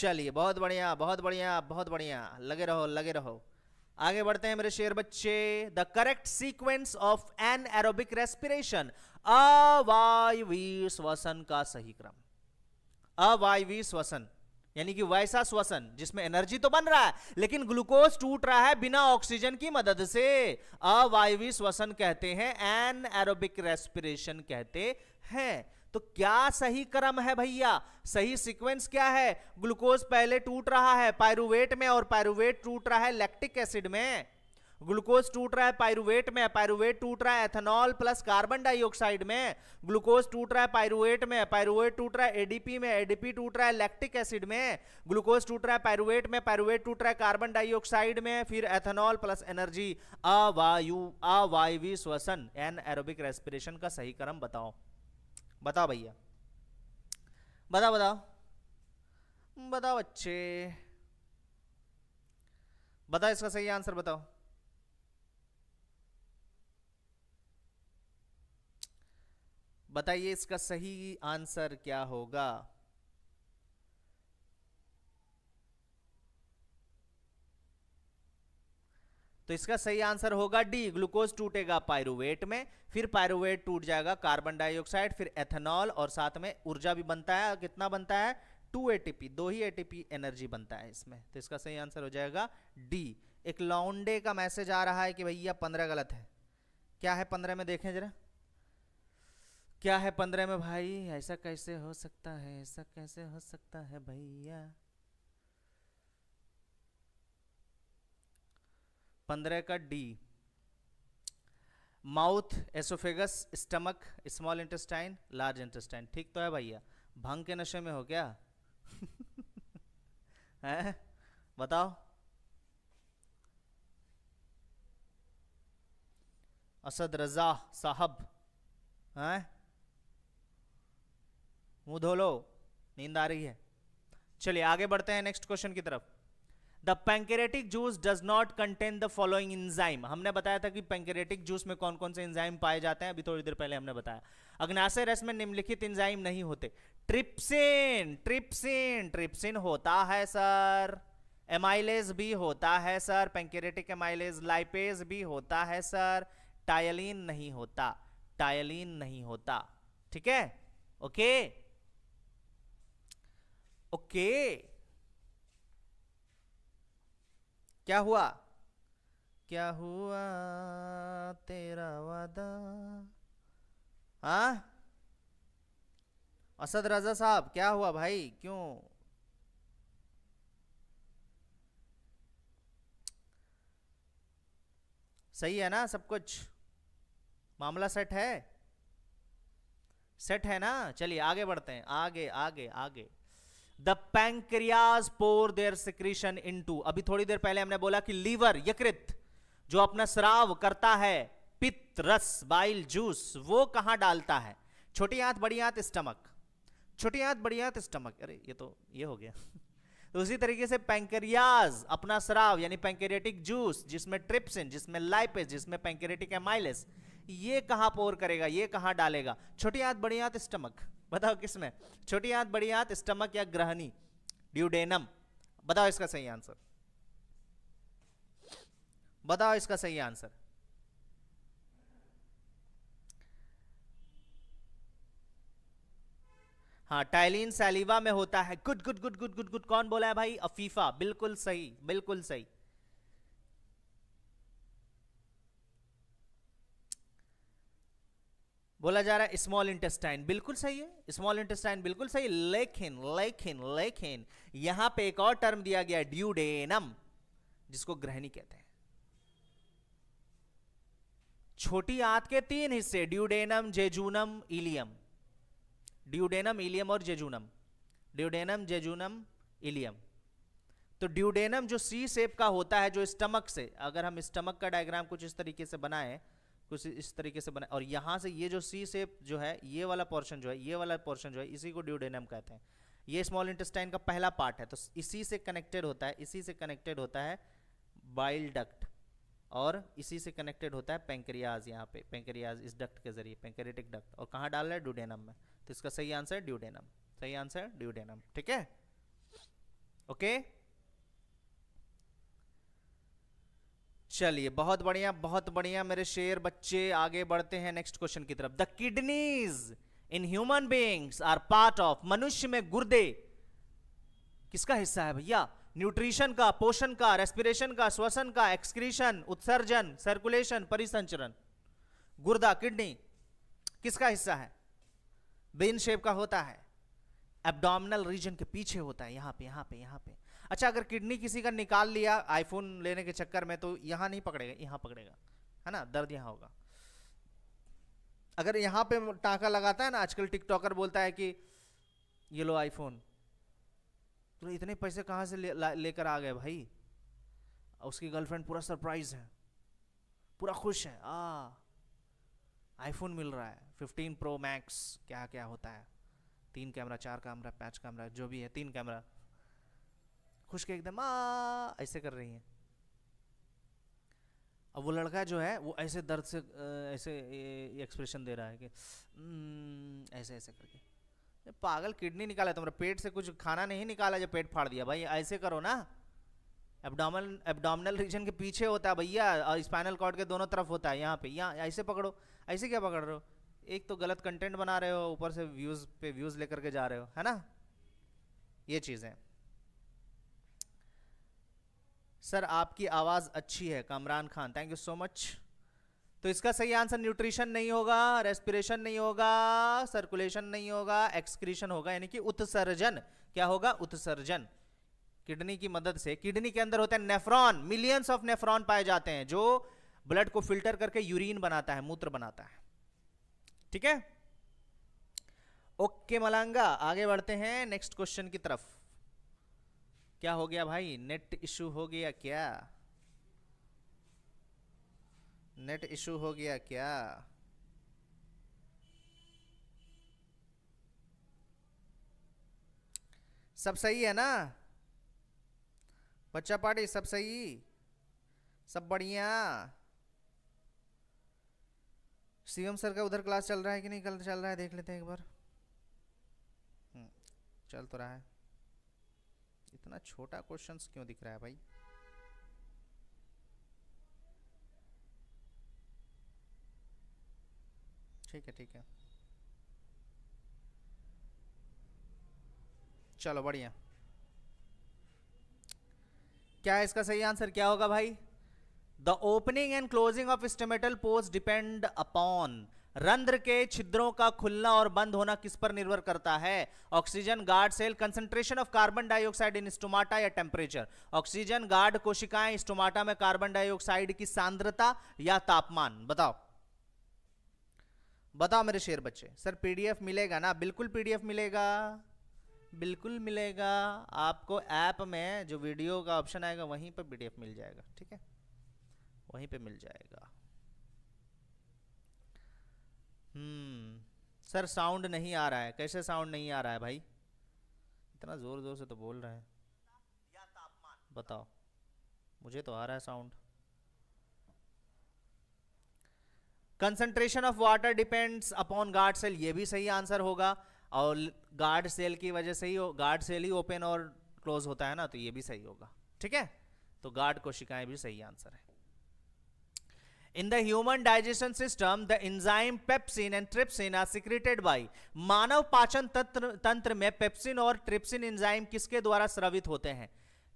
चलिए बहुत बढ़िया बहुत बढ़िया बहुत बढ़िया लगे रहो लगे रहो आगे बढ़ते हैं मेरे शेर बच्चे the correct sequence of anaerobic respiration अवायवी श्वसन का सही क्रम अवायवी श्वसन यानी कि वैसा श्वसन जिसमें एनर्जी तो बन रहा है लेकिन ग्लूकोज टूट रहा है बिना ऑक्सीजन की मदद से अवायवी श्वसन कहते हैं एन एरोबिक रेस्पिरेशन कहते हैं तो क्या सही क्रम है भैया सही सीक्वेंस क्या है ग्लूकोज पहले टूट रहा है पायरुवेट में और पायरुवेट टूट रहा है लैक्टिक एसिड में ग्लूकोज टूट रहा है पायरुवेट में पायरुवेट टूट रहा है एथेनॉल प्लस कार्बन डाइऑक्साइड में ग्लूकोज टूट रहा है पायरुवेट में पायरुवेट टूट रहा है एडीपी में एडीपी टूट रहा है लैक्टिक एसिड में ग्लूकोज टूट रहा है पायरुवेट में पायरुवेट टूट रहा है कार्बन डाइऑक्साइड में फिर एथेनॉल प्लस एनर्जी अवायु अवायवी श्वसन एन एरोबिक रेस्पिरेशन का सही क्रम बताओ बताओ भैया बताओ बताओ बताओ बच्चे बताओ इसका सही आंसर बताओ बताइए इसका सही आंसर क्या होगा तो इसका सही आंसर होगा डी ग्लूकोज टूटेगा पायरुवेट में फिर पायरुवेट टूट जाएगा कार्बन डाइऑक्साइड फिर एथेनॉल और साथ में ऊर्जा भी बनता है कितना बनता है टू ए दो ही ए एनर्जी बनता है इसमें तो इसका सही आंसर हो जाएगा डी एक लॉन्डे का मैसेज आ रहा है कि भैया पंद्रह गलत है क्या है पंद्रह में देखें जरा क्या है पंद्रह में भाई ऐसा कैसे हो सकता है ऐसा कैसे हो सकता है भैया पंद्रह का D mouth oesophagus stomach small intestine large intestine ठीक तो है भैया भंग के नशे में हो क्या है बताओ असद रजा साहब हैं मुंह धो लो नींद आ रही है चलिए आगे बढ़ते हैं नेक्स्ट क्वेश्चन की तरफ the pancreatic juice does not contain the following enzyme हमने बताया था कि पेंकेरेटिक जूस में कौन कौन से इंजाइम पाए जाते हैं अभी थोड़ी देर पहले हमने बताया अग्नाशय रस में निम्नलिखित इंजाइम नहीं होते ट्रिप्सिन ट्रिप्सिन ट्रिप्सिन होता है सर एमाइलेज भी होता है सर पेंकेरेटिक एमाइलेज लाइपेज भी होता है सर टायलिन नहीं होता टायलिन नहीं होता ठीक है ओके ओके क्या हुआ क्या हुआ तेरा वादा हा असद रजा साहब क्या हुआ भाई क्यों सही है ना सब कुछ मामला सेट है सेट है ना चलिए आगे बढ़ते हैं आगे आगे आगे the pancreas pour their secretion into अभी थोड़ी देर पहले हमने बोला कि लीवर यकृत जो अपना श्राव करता है पित्त रस बाइल जूस वो कहां डालता है छोटी आंत बड़ी आंत स्टमक छोटी आंत बड़ी आंत स्टमक अरे ये तो ये हो गया तो उसी तरीके से पैंक्रियाज अपना श्राव यानी पैंक्रियाटिक जूस जिसमें ट्रिप्सिन जिसमें लाइपेस जिसमें पैंक्रियाटिक एमाइलेस ये कहाँ पोर करेगा ये कहाँ डालेगा छोटी आंत बड़ी आंत स्टमक बताओ किसमें छोटी आंत बड़ी आंत स्टमक या ग्रहणी ड्यूडेनम बताओ इसका सही आंसर बताओ इसका सही आंसर हाँ टाइलिन सैलिवा में होता है good good good good good good कौन बोला है भाई अफीफा बिल्कुल सही बिल्कुल सही बोला जा रहा है स्मॉल इंटेस्टाइन बिल्कुल सही है स्मॉल इंटेस्टाइन बिल्कुल सही लेकिन लेकिन लेकिन यहां पे एक और टर्म दिया गया ड्यूडेनम जिसको ग्रहणी कहते हैं छोटी आंत के तीन हिस्से duodenum jejunum ileum duodenum ileum और जेजूनम ड्यूडेनम जेजूनम इलियम तो ड्यूडेनम जो सी सेप का होता है जो स्टमक से अगर हम स्टमक का डायग्राम कुछ इस तरीके से बनाएं कुछ इस तरीके से बना और यहाँ से ये जो सी सेप जो है ये वाला पोर्शन जो है ये वाला पोर्शन जो है इसी को ड्यूडेनम कहते हैं ये स्मॉल इंटेस्टाइन का पहला पार्ट है तो इसी से कनेक्टेड होता है इसी से कनेक्टेड होता है बाइल डक्ट और इसी से कनेक्टेड होता है पेंक्रियाज यहाँ पे पेंक्रियाज इस डक्ट के जरिए पेंक्रेटिक डक्ट और कहाँ डाल रहा है ड्यूडेनम में तो इसका सही आंसर है ड्यूडेनम सही आंसर है ड्यूडेनम ठीक है ओके okay? चलिए बहुत बढ़िया बहुत बढ़िया मेरे शेर बच्चे आगे बढ़ते हैं नेक्स्ट क्वेश्चन की तरफ the kidneys in human beings are part of मनुष्य में गुर्दे किसका हिस्सा है भैया न्यूट्रिशन का पोषण का रेस्पिरेशन का श्वसन का एक्सक्रीशन उत्सर्जन सर्कुलेशन परिसंचरण गुर्दा किडनी किसका हिस्सा है बेन शेप का होता है एब्डोमिनल रीजन के पीछे होता है यहां पे यहां पे यहाँ पे अच्छा अगर किडनी किसी का निकाल लिया आईफोन लेने के चक्कर में तो यहाँ नहीं पकड़ेगा यहाँ पकड़ेगा है ना दर्द यहाँ होगा अगर यहाँ पे टाँका लगाता है ना आजकल टिकटॉकर बोलता है कि ये लो आईफोन तो इतने पैसे कहाँ से लेकर ले आ गए भाई उसकी गर्लफ्रेंड पूरा सरप्राइज है पूरा खुश है आ हाँ। आईफोन मिल रहा है फिफ्टीन प्रो मैक्स क्या क्या होता है तीन कैमरा चार कैमरा पाँच कैमरा जो भी है तीन कैमरा खुश के एकदम आ ऐसे कर रही हैं अब वो लड़का जो है वो ऐसे दर्द से ऐसे एक्सप्रेशन दे रहा है कि हम्म, ऐसे ऐसे करके पागल किडनी निकाला तुम्हारा पेट से कुछ खाना नहीं निकाला जब पेट फाड़ दिया भाई ऐसे करो ना एबडामल एबडामनल रीजन के पीछे होता है भैया और स्पाइनल कॉर्ड के दोनों तरफ होता है यहाँ पे यहाँ ऐसे पकड़ो ऐसे क्या पकड़ रहे हो एक तो गलत कंटेंट बना रहे हो ऊपर से व्यूज़ पे व्यूज़ लेकर के जा रहे हो है ना ये चीज़ें सर आपकी आवाज़ अच्छी है Kamran Khan thank you so much तो इसका सही आंसर न्यूट्रिशन नहीं होगा रेस्पिरेशन नहीं होगा सर्कुलेशन नहीं होगा एक्सक्रीशन होगा यानी कि उत्सर्जन क्या होगा उत्सर्जन किडनी की मदद से किडनी के अंदर होते हैं नेफ्रॉन मिलियंस ऑफ नेफ्रॉन पाए जाते हैं जो ब्लड को फिल्टर करके यूरिन बनाता है मूत्र बनाता है ठीक है ओके मलांगा आगे बढ़ते हैं नेक्स्ट क्वेश्चन की तरफ क्या हो गया भाई नेट इशू हो गया क्या नेट इशू हो गया क्या सब सही है ना बच्चा पार्टी सब सही सब बढ़िया सीएम सर का उधर क्लास चल रहा है कि नहीं कल चल रहा है देख लेते हैं एक बार हम्म, चल तो रहा है इतना छोटा क्वेश्चन क्यों दिख रहा है भाई ठीक है ठीक है चलो बढ़िया क्या है इसका सही आंसर क्या होगा भाई the opening and closing of stomatal पोस्ट डिपेंड अपॉन रंध्र के छिद्रों का खुलना और बंद होना किस पर निर्भर करता है oxygen guard cell concentration of carbon dioxide in stomata या टेम्परेचर ऑक्सीजन गार्ड कोशिकाएं स्टोमाटा में कार्बन डाइऑक्साइड की सांद्रता या तापमान बताओ बताओ मेरे शेर बच्चे सर पीडीएफ मिलेगा ना बिल्कुल पीडीएफ मिलेगा बिल्कुल मिलेगा आपको ऐप में जो वीडियो का ऑप्शन आएगा वहीं पर पीडीएफ मिल जाएगा ठीक है वहीं पे मिल जाएगा हम्म सर साउंड नहीं आ रहा है कैसे साउंड नहीं आ रहा है भाई इतना ज़ोर ज़ोर से तो बोल रहे हैं बताओ मुझे तो आ रहा है sound concentration of water depends upon guard cell ये भी सही आंसर होगा और गार्ड सेल की वजह से ही गार्ड सेल ही ओपन और क्लोज होता है ना तो ये भी सही होगा ठीक है तो गार्ड कोशिकाएं भी सही आंसर है In the human digestion system, the enzyme pepsin and trypsin are secreted by मानव पाचन तंत्र तंत्र में पेप्सिन और ट्रिप्सिन एंजाइम किसके द्वारा स्रवित होते हैं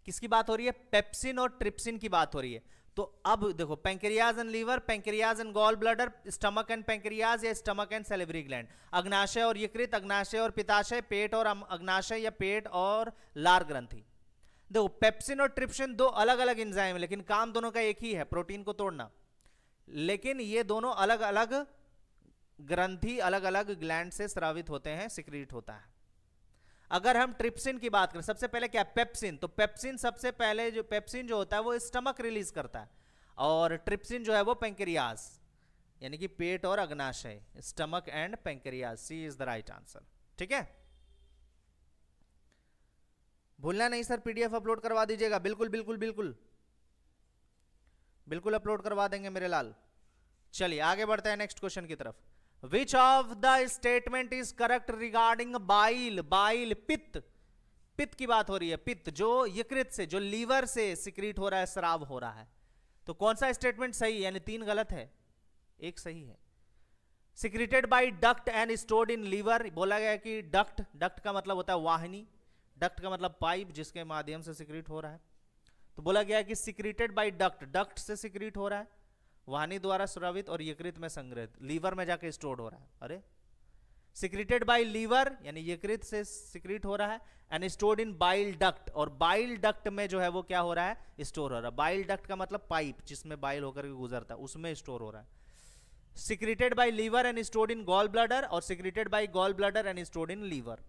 किसकी बात हो रही है पेप्सिन और ट्रिप्सिन की बात हो रही है तो अब देखो pancreas and liver pancreas and gall bladder stomach and pancreas या स्टमक एंड सेलिब्री ग्लैंड अग्नाशय और यकृत अग्नाशय और पिताशय पेट और अग्नाशय या पेट और लार ग्रंथि देखो पेप्सिन और ट्रिप्सिन दो अलग अलग एंजाइम है लेकिन काम दोनों का एक ही है प्रोटीन को तोड़ना लेकिन ये दोनों अलग अलग ग्रंथि अलग अलग ग्लैंड से स्रावित होते हैं सिक्रीट होता है अगर हम ट्रिप्सिन की बात करें सबसे पहले क्या पेप्सिन तो पेप्सिन सबसे पहले जो पेप्सिन जो होता है वो स्टमक रिलीज करता है और ट्रिप्सिन जो है वो पेंक्रियाज यानी कि पेट और अग्नाशय stomach and pancreas C is the right answer ठीक है भूलना नहीं सर पीडीएफ अपलोड करवा दीजिएगा बिल्कुल बिल्कुल बिल्कुल बिल्कुल अपलोड करवा देंगे मेरे लाल चलिए आगे बढ़ते हैं नेक्स्ट क्वेश्चन की तरफ which of the statement is correct regarding bile bile पित्त पित्त की बात हो रही है पित्त जो यकृत से जो लीवर से सिक्रीट हो रहा है शराब हो रहा है तो कौन सा स्टेटमेंट सही यानी तीन गलत है एक सही है secreted by duct and stored in liver बोला गया कि डक्ट डक्ट का मतलब होता है वाहिनी डक्ट का मतलब पाइप जिसके माध्यम से सिक्रीट हो रहा है तो बोला गया कि सिक्रीटेड बाई डक्ट डक्ट से सिक्रीट हो रहा है वाहनी द्वारा स्रावित और यकृत में संग्रहित लीवर में जाके स्टोर हो रहा है अरे सिक्रीटेड बाई लीवर यानी यकृत से सिक्रीट हो रहा है and stored in bile duct और बाइल डक्ट में जो है वो क्या हो रहा है स्टोर हो रहा है बाइल डक्ट का मतलब पाइप जिसमें बाइल होकर के गुजरता है उसमें स्टोर हो रहा है secreted by liver and stored in gall bladder और secreted by gall bladder and stored in liver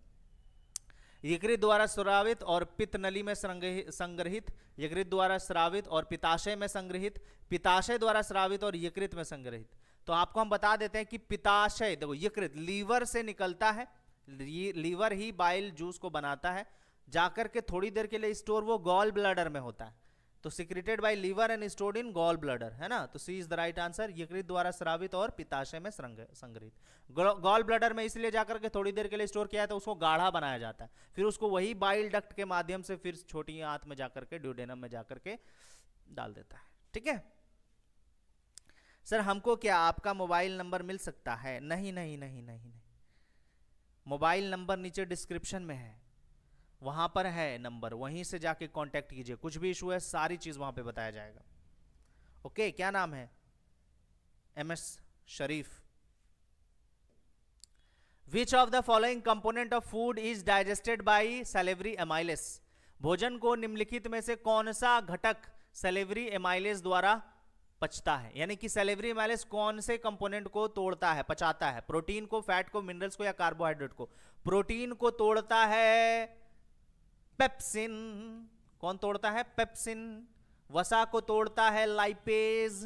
यकृत द्वारा श्रावित और पित्त नली में संग्रहित यकृत द्वारा श्रावित और पिताशय में संग्रहित पिताशय द्वारा श्रावित और यकृत में संग्रहित तो आपको हम बता देते हैं कि पिताशय देखो यकृत लीवर से निकलता है लीवर ही बाइल जूस को बनाता है जाकर के थोड़ी देर के लिए स्टोर वो गॉल ब्लडर में होता है तो secreted by liver and stored in gall bladder है ना तो C is the right answer यकृत द्वारा श्रावित और पिताशय में संग्रहित गॉल ब्लडर में इसलिए जाकर के थोड़ी देर के लिए स्टोर किया है तो उसको गाढ़ा बनाया जाता है फिर उसको वही बाइल डक्ट के माध्यम से फिर छोटी आंत में जाकर के ड्यूडेनम में जाकर के डाल देता है ठीक है सर हमको क्या आपका मोबाइल नंबर मिल सकता है नहीं नहीं नहीं नहीं नहीं मोबाइल नंबर नीचे डिस्क्रिप्शन में है वहां पर है नंबर वहीं से जाके कांटेक्ट कीजिए कुछ भी इशू है सारी चीज़ वहां पे बताया जाएगा ओके क्या नाम है M S Sharif which of the following component of food is digested by salivary amylase भोजन को निम्नलिखित में से कौन सा घटक सेलेवरी एमाइलिस द्वारा पचता है यानी कि सेलेवरी एमाइलिस कौन से कंपोनेंट को तोड़ता है पचाता है प्रोटीन को फैट को मिनरल्स को या कार्बोहाइड्रेट को प्रोटीन को तोड़ता है पेप्सिन कौन तोड़ता है पेप्सिन वसा को तोड़ता है लाइपेज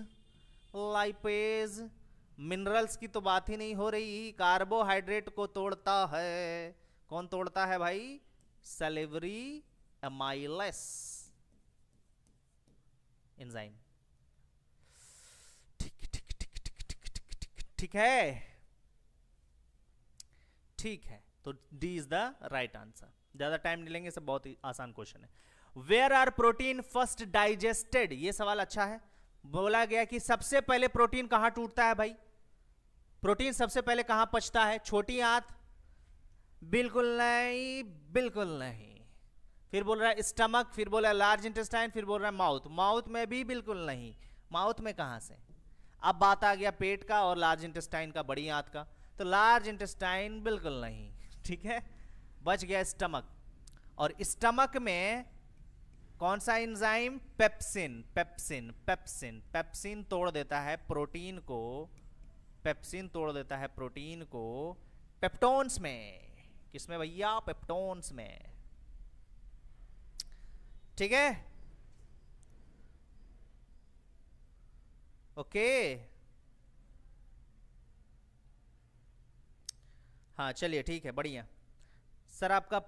लाइपेज मिनरल्स की तो बात ही नहीं हो रही कार्बोहाइड्रेट को तोड़ता है कौन तोड़ता है भाई सेलेवरी एमाइलस एंजाइम ठीक ठीक ठीक ठीक ठीक ठीक ठीक ठीक है ठीक है तो D is the right answer ज्यादा टाइम नहीं लेंगे सब बहुत ही आसान क्वेश्चन है where are protein first digested ये सवाल अच्छा है बोला गया कि सबसे पहले प्रोटीन कहां टूटता है भाई प्रोटीन सबसे पहले कहां पचता है छोटी आंत बिल्कुल नहीं बिल्कुल नहीं फिर बोल रहा है स्टमक फिर बोल रहा है लार्ज इंटेस्टाइन फिर बोल रहा है माउथ माउथ में भी बिल्कुल नहीं माउथ में कहां से अब बात आ गया पेट का और लार्ज इंटेस्टाइन का बड़ी आंत का तो लार्ज इंटेस्टाइन बिल्कुल नहीं ठीक है बच गया स्टमक और स्टमक में कौन सा enzyme pepsin pepsin pepsin pepsin तोड़ देता है प्रोटीन को पेप्सिन तोड़ देता है प्रोटीन को पेप्टोन्स में किसमें भैया पेप्टोन्स में ठीक है ओके हाँ चलिए ठीक है बढ़िया सर आपका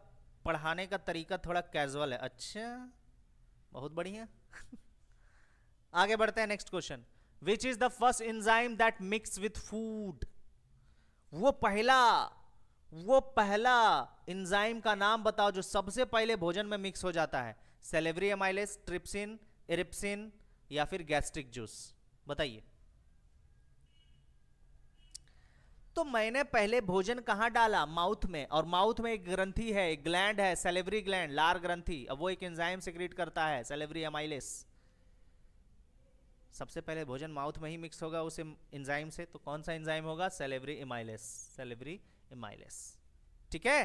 पढ़ाने का तरीका थोड़ा कैजुअल है अच्छा बहुत बढ़िया आगे बढ़ते हैं next question which is the first enzyme that mix with food वो पहला वो पहला इंजाइम का नाम बताओ जो सबसे पहले भोजन में मिक्स हो जाता है सेलेवरी एमाइलेस ट्रिप्सिन एरिप्सिन या फिर गैस्ट्रिक जूस बताइए तो मैंने पहले भोजन कहाँ डाला माउथ में और माउथ में एक ग्रंथि है एक ग्लैंड है सेलेवरी ग्लैंड लार ग्रंथि अब वो एक एंजाइम सिक्रीट करता है सेलेवरी एमाइलिस सबसे पहले भोजन माउथ में ही मिक्स होगा उस एंजाइम से तो कौन सा एंजाइम होगा सेलेवरी एमाइलिस सेलेवरी एमाइलिस ठीक है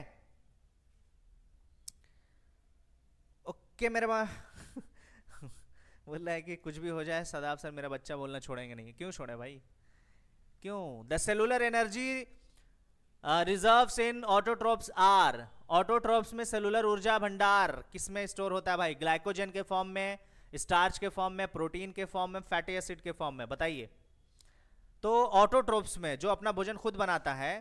ओके मेरे माँ बोल रहा है कि कुछ भी हो जाए सदाब सर मेरा बच्चा बोलना छोड़ेंगे नहीं क्यों छोड़े भाई क्यों the cellular energy reserve in autotrophs are autotrophs में सेलुलर ऊर्जा भंडार किस में स्टोर होता है भाई ग्लाइकोजन के फॉर्म में स्टार्च के फॉर्म में प्रोटीन के फॉर्म में फैटी एसिड के फॉर्म में बताइए तो ऑटोट्रोप्स में जो अपना भोजन खुद बनाता है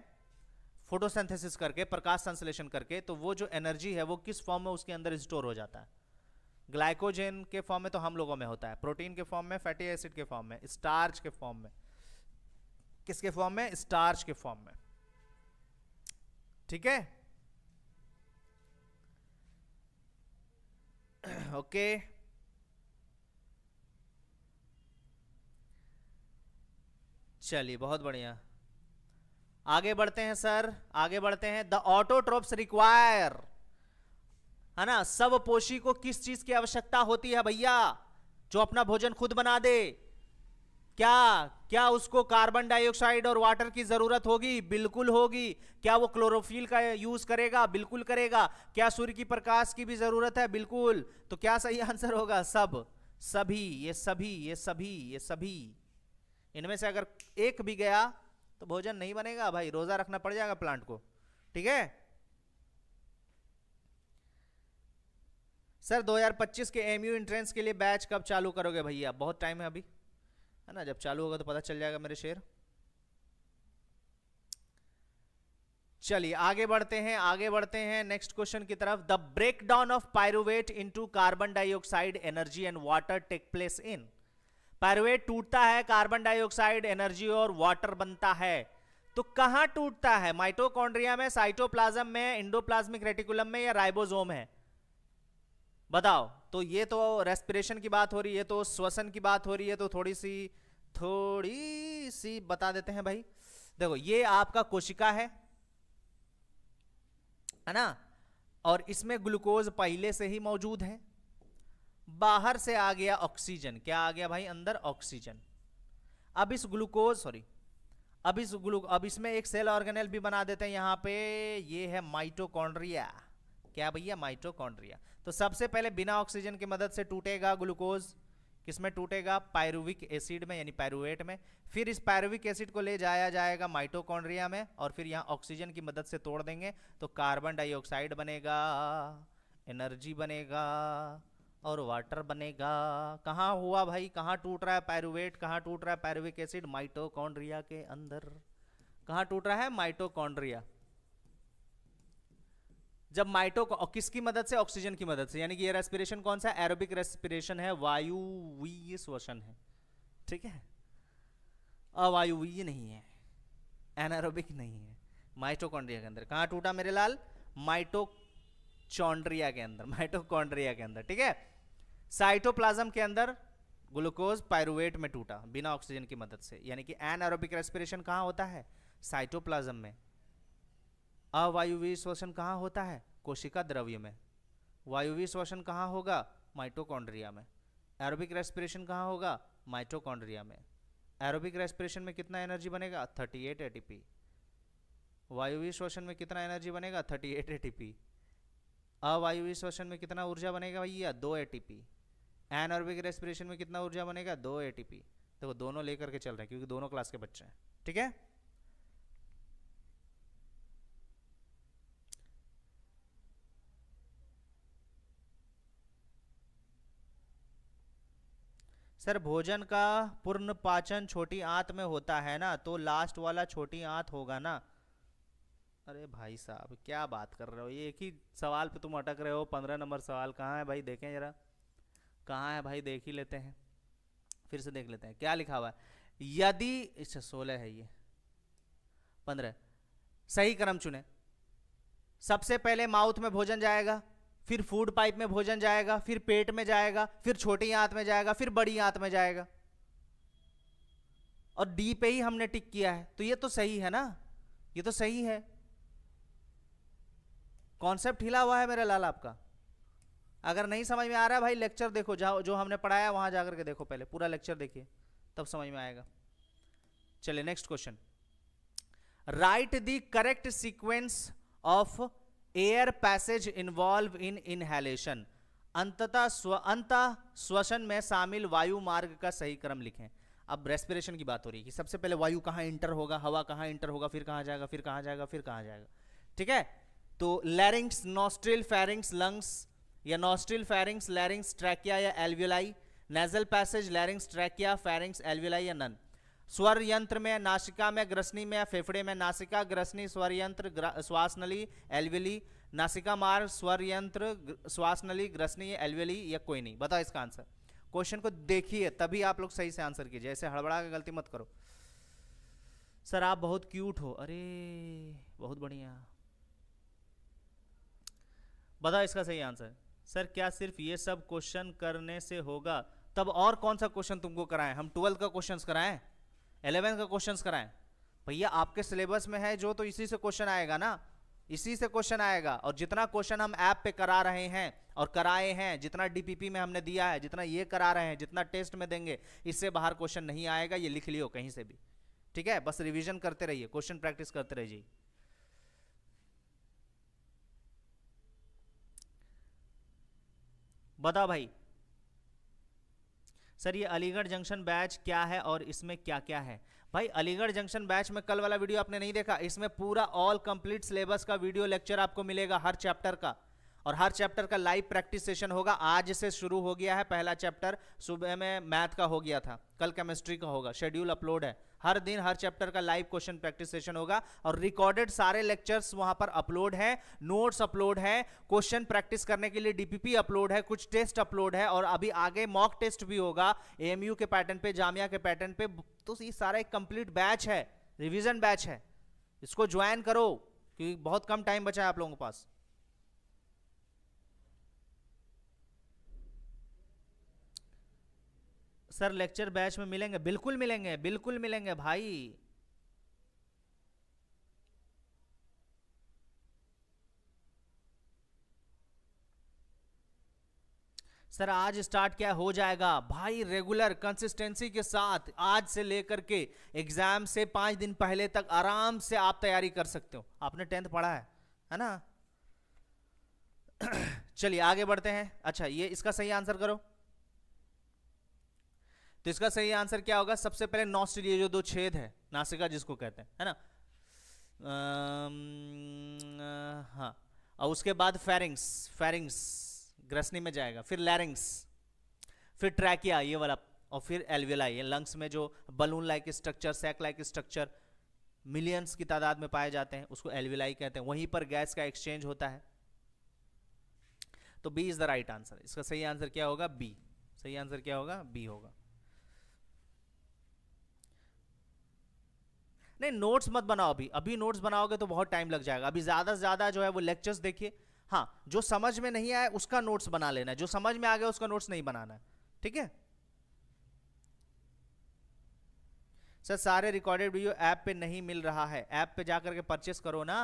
फोटोसिंथेसिस करके प्रकाश संश्लेषण करके तो वो जो एनर्जी है वो किस फॉर्म में उसके अंदर स्टोर हो जाता है ग्लाइकोजन के फॉर्म में तो हम लोगों में होता है प्रोटीन के फॉर्म में फैटी एसिड के फॉर्म में स्टार्च के फॉर्म में किसके फॉर्म में स्टार्च के फॉर्म में ठीक है ओके चलिए बहुत बढ़िया आगे बढ़ते हैं सर आगे बढ़ते हैं द ऑटोट्रोप्स रिक्वायर है ना सब पोषी को किस चीज की आवश्यकता होती है भैया जो अपना भोजन खुद बना दे क्या क्या उसको कार्बन डाइऑक्साइड और वाटर की ज़रूरत होगी बिल्कुल होगी क्या वो क्लोरोफिल का यूज़ करेगा बिल्कुल करेगा क्या सूर्य की प्रकाश की भी ज़रूरत है बिल्कुल तो क्या सही आंसर होगा सब सभी ये सभी ये सभी ये सभी इनमें से अगर एक भी गया तो भोजन नहीं बनेगा भाई रोज़ा रखना पड़ जाएगा प्लांट को ठीक है सर 2025 के एमयू एंट्रेंस के लिए बैच कब चालू करोगे भैया बहुत टाइम है अभी है ना जब चालू होगा तो पता चल जाएगा मेरे शेयर चलिए आगे बढ़ते हैं आगे बढ़ते हैं नेक्स्ट क्वेश्चन की तरफ the breakdown of pyruvate into carbon dioxide energy and water take place in pyruvate टूटता है कार्बन डाइऑक्साइड एनर्जी और वाटर बनता है तो कहां टूटता है माइटोकॉन्ड्रिया में साइटोप्लाज्म में इंडोप्लाज्मिक रेटिकुलम में या राइबोसोम है बताओ तो ये तो रेस्पिरेशन की बात हो रही है तो श्वसन की बात हो रही है तो थोड़ी सी थोड़ी सी बता देते हैं भाई देखो ये आपका कोशिका है है ना और इसमें ग्लूकोज पहले से ही मौजूद है बाहर से आ गया ऑक्सीजन क्या आ गया भाई अंदर ऑक्सीजन अब इस ग्लूकोज सॉरी अब इस ग्लू अब इसमें एक सेल ऑर्गेनेल भी बना देते हैं यहां पे ये है माइटोकॉन्ड्रिया क्या भैया माइटोकॉन्ड्रिया तो सबसे पहले बिना ऑक्सीजन की मदद से टूटेगा ग्लूकोज किसमें टूटेगा पायरुविक एसिड में यानी पैरुवेट में फिर इस पायरुविक एसिड को ले जाया जाएगा माइटोकॉन्ड्रिया में और फिर यहाँ ऑक्सीजन की मदद से तोड़ देंगे तो कार्बन डाइऑक्साइड बनेगा एनर्जी बनेगा और वाटर बनेगा कहाँ हुआ भाई कहाँ टूट रहा है पायरुवेट कहाँ टूट रहा है पैरुविक एसिड माइटोकॉन्ड्रिया के अंदर कहाँ टूट रहा है माइटोकॉन्ड्रिया जब माइटो किसकी मदद से ऑक्सीजन की मदद से यानी कि ये रेस्पिरेशन कौन सा एरोबिक रेस्पिरेशन है वायुवीय श्वसन है ठीक है अवायुवीय नहीं है एनारोबिक नहीं है माइटोकॉन्ड्रिया के अंदर कहाँ टूटा मेरे लाल माइटोचॉन्ड्रिया के अंदर माइटोकॉन्ड्रिया के अंदर ठीक है साइटोप्लाज्म के अंदर ग्लूकोज पायरुवेट में टूटा बिना ऑक्सीजन की मदद से यानी कि एनारोबिक रेस्पिरेशन कहाँ होता है साइटोप्लाज्म में अवायुवीय श्वसन कहाँ होता है कोशिका द्रव्य में वायुवीय श्वसन कहाँ होगा माइटोकॉन्ड्रिया में एरोबिक रेस्पिरेशन कहाँ होगा माइटोकॉन्ड्रिया में एरोबिक रेस्पिरेशन में कितना एनर्जी बनेगा 38 एटीपी वायुवी श्वसन में कितना एनर्जी बनेगा 38 एटीपी अवायुवी श्वसन में कितना ऊर्जा बनेगा भैया दो एटीपी एनऑर्बिक रेस्पिरेशन में कितना ऊर्जा बनेगा दो एटीपी तो दोनों लेकर के चल रहे हैं क्योंकि दोनों क्लास के बच्चे हैं ठीक है सर भोजन का पूर्ण पाचन छोटी आंत में होता है ना तो लास्ट वाला छोटी आंत होगा ना अरे भाई साहब क्या बात कर रहे हो ये एक ही सवाल पे तुम अटक रहे हो पंद्रह नंबर सवाल कहाँ है भाई देखें जरा कहाँ है भाई देख ही लेते हैं फिर से देख लेते हैं क्या लिखा हुआ है यदि अच्छा सोलह है ये पंद्रह सही क्रम चुने सबसे पहले माउथ में भोजन जाएगा फिर फूड पाइप में भोजन जाएगा फिर पेट में जाएगा फिर छोटी आंत में जाएगा फिर बड़ी आंत में जाएगा और डी पे ही हमने टिक किया है तो ये तो सही है ना ये तो सही है कॉन्सेप्ट हिला हुआ है मेरे लाल आपका अगर नहीं समझ में आ रहा है भाई लेक्चर देखो जहां जो हमने पढ़ाया वहां जाकर के देखो पहले पूरा लेक्चर देखिए तब समझ में आएगा चलिए next question write the correct sequence of air passage involve in inhalation अंततः स्व अंत श्वसन में शामिल वायु मार्ग का सही क्रम लिखें अब रेस्पिरेशन की बात हो रही है कि सबसे पहले वायु कहाँ इंटर होगा हवा कहाँ इंटर होगा फिर कहाँ जाएगा फिर कहाँ जाएगा फिर कहाँ जाएगा ठीक है तो लैरिंग्स नॉस्ट्रिल फेरिंग्स लंग्स या नॉस्ट्रिल फेरिंग्स लैरिंग्स ट्रैकिया या alveoli nasal passage larynx trachea pharynx alveoli या नन स्वर यंत्र में नासिका में ग्रसनी में फेफड़े में नासिका ग्रसनी स्वर यंत्र नली एलवेली नासिका मार्ग स्वर यंत्र नली ग्रसनी एलवेली या कोई नहीं बताओ इसका आंसर क्वेश्चन को देखिए तभी आप लोग सही से आंसर कीजिए ऐसे हड़बड़ा के गलती मत करो सर आप बहुत क्यूट हो अरे बहुत बढ़िया बताओ इसका सही आंसर सर क्या सिर्फ ये सब क्वेश्चन करने से होगा तब और कौन सा क्वेश्चन तुमको कराएं हम ट्वेल्थ का क्वेश्चन कराएं एलेवेंथ का क्वेश्चन कराएं भैया आपके सिलेबस में है जो तो इसी से क्वेश्चन आएगा ना इसी से क्वेश्चन आएगा और जितना क्वेश्चन हम ऐप पे करा रहे हैं और कराए हैं जितना डीपीपी में हमने दिया है जितना ये करा रहे हैं जितना टेस्ट में देंगे इससे बाहर क्वेश्चन नहीं आएगा ये लिख लियो कहीं से भी ठीक है बस रिवीजन करते रहिए क्वेश्चन प्रैक्टिस करते रहिए बता भाई सर ये अलीगढ़ जंक्शन बैच क्या है और इसमें क्या क्या है भाई अलीगढ़ जंक्शन बैच में कल वाला वीडियो आपने नहीं देखा इसमें पूरा ऑल कंप्लीट सिलेबस का वीडियो लेक्चर आपको मिलेगा हर चैप्टर का और हर चैप्टर का लाइव प्रैक्टिस सेशन होगा आज से शुरू हो गया है पहला चैप्टर सुबह में मैथ का हो गया था कल केमिस्ट्री का होगा शेड्यूल अपलोड है हर दिन हर चैप्टर का लाइव क्वेश्चन प्रैक्टिस सेशन होगा और रिकॉर्डेड सारे लेक्चर्स वहां पर अपलोड है नोट्स अपलोड है क्वेश्चन प्रैक्टिस करने के लिए डीपीपी अपलोड है कुछ टेस्ट अपलोड है और अभी आगे मॉक टेस्ट भी होगा एएमयू के पैटर्न पे जामिया के पैटर्न पे तो ये सारा एक कंप्लीट बैच है रिविजन बैच है इसको ज्वाइन करो क्योंकि बहुत कम टाइम बचा है आप लोगों के पास सर लेक्चर बैच में मिलेंगे बिल्कुल मिलेंगे बिल्कुल मिलेंगे भाई सर आज स्टार्ट क्या हो जाएगा भाई रेगुलर कंसिस्टेंसी के साथ आज से लेकर के एग्जाम से पांच दिन पहले तक आराम से आप तैयारी कर सकते हो आपने टेंथ पढ़ा है है ना चलिए आगे बढ़ते हैं अच्छा ये इसका सही आंसर करो तो इसका सही आंसर क्या होगा सबसे पहले नॉस्टिल ये जो दो छेद है नासिका जिसको कहते हैं है ना हाँ और उसके बाद फेरिंग्स फेरिंग्स ग्रसनी में जाएगा फिर लैरिंग्स फिर ट्रैकिया ये वाला और फिर एलवेलाई लंग्स में जो balloon like structure sac like structure millions की तादाद में पाए जाते हैं उसको एलवेलाई कहते हैं वहीं पर गैस का एक्सचेंज होता है तो B is the right answer इसका सही आंसर क्या होगा बी सही आंसर क्या होगा बी होगा नहीं नोट्स मत बनाओ अभी अभी नोट्स बनाओगे तो बहुत टाइम लग जाएगा अभी ज़्यादा से ज़्यादा जो है वो लेक्चर्स देखिए हाँ जो समझ में नहीं आया उसका नोट्स बना लेना है जो समझ में आ गया उसका नोट्स नहीं बनाना है ठीक है सर सारे रिकॉर्डेड वीडियो ऐप पे नहीं मिल रहा है ऐप पे जाकर के परचेस करो ना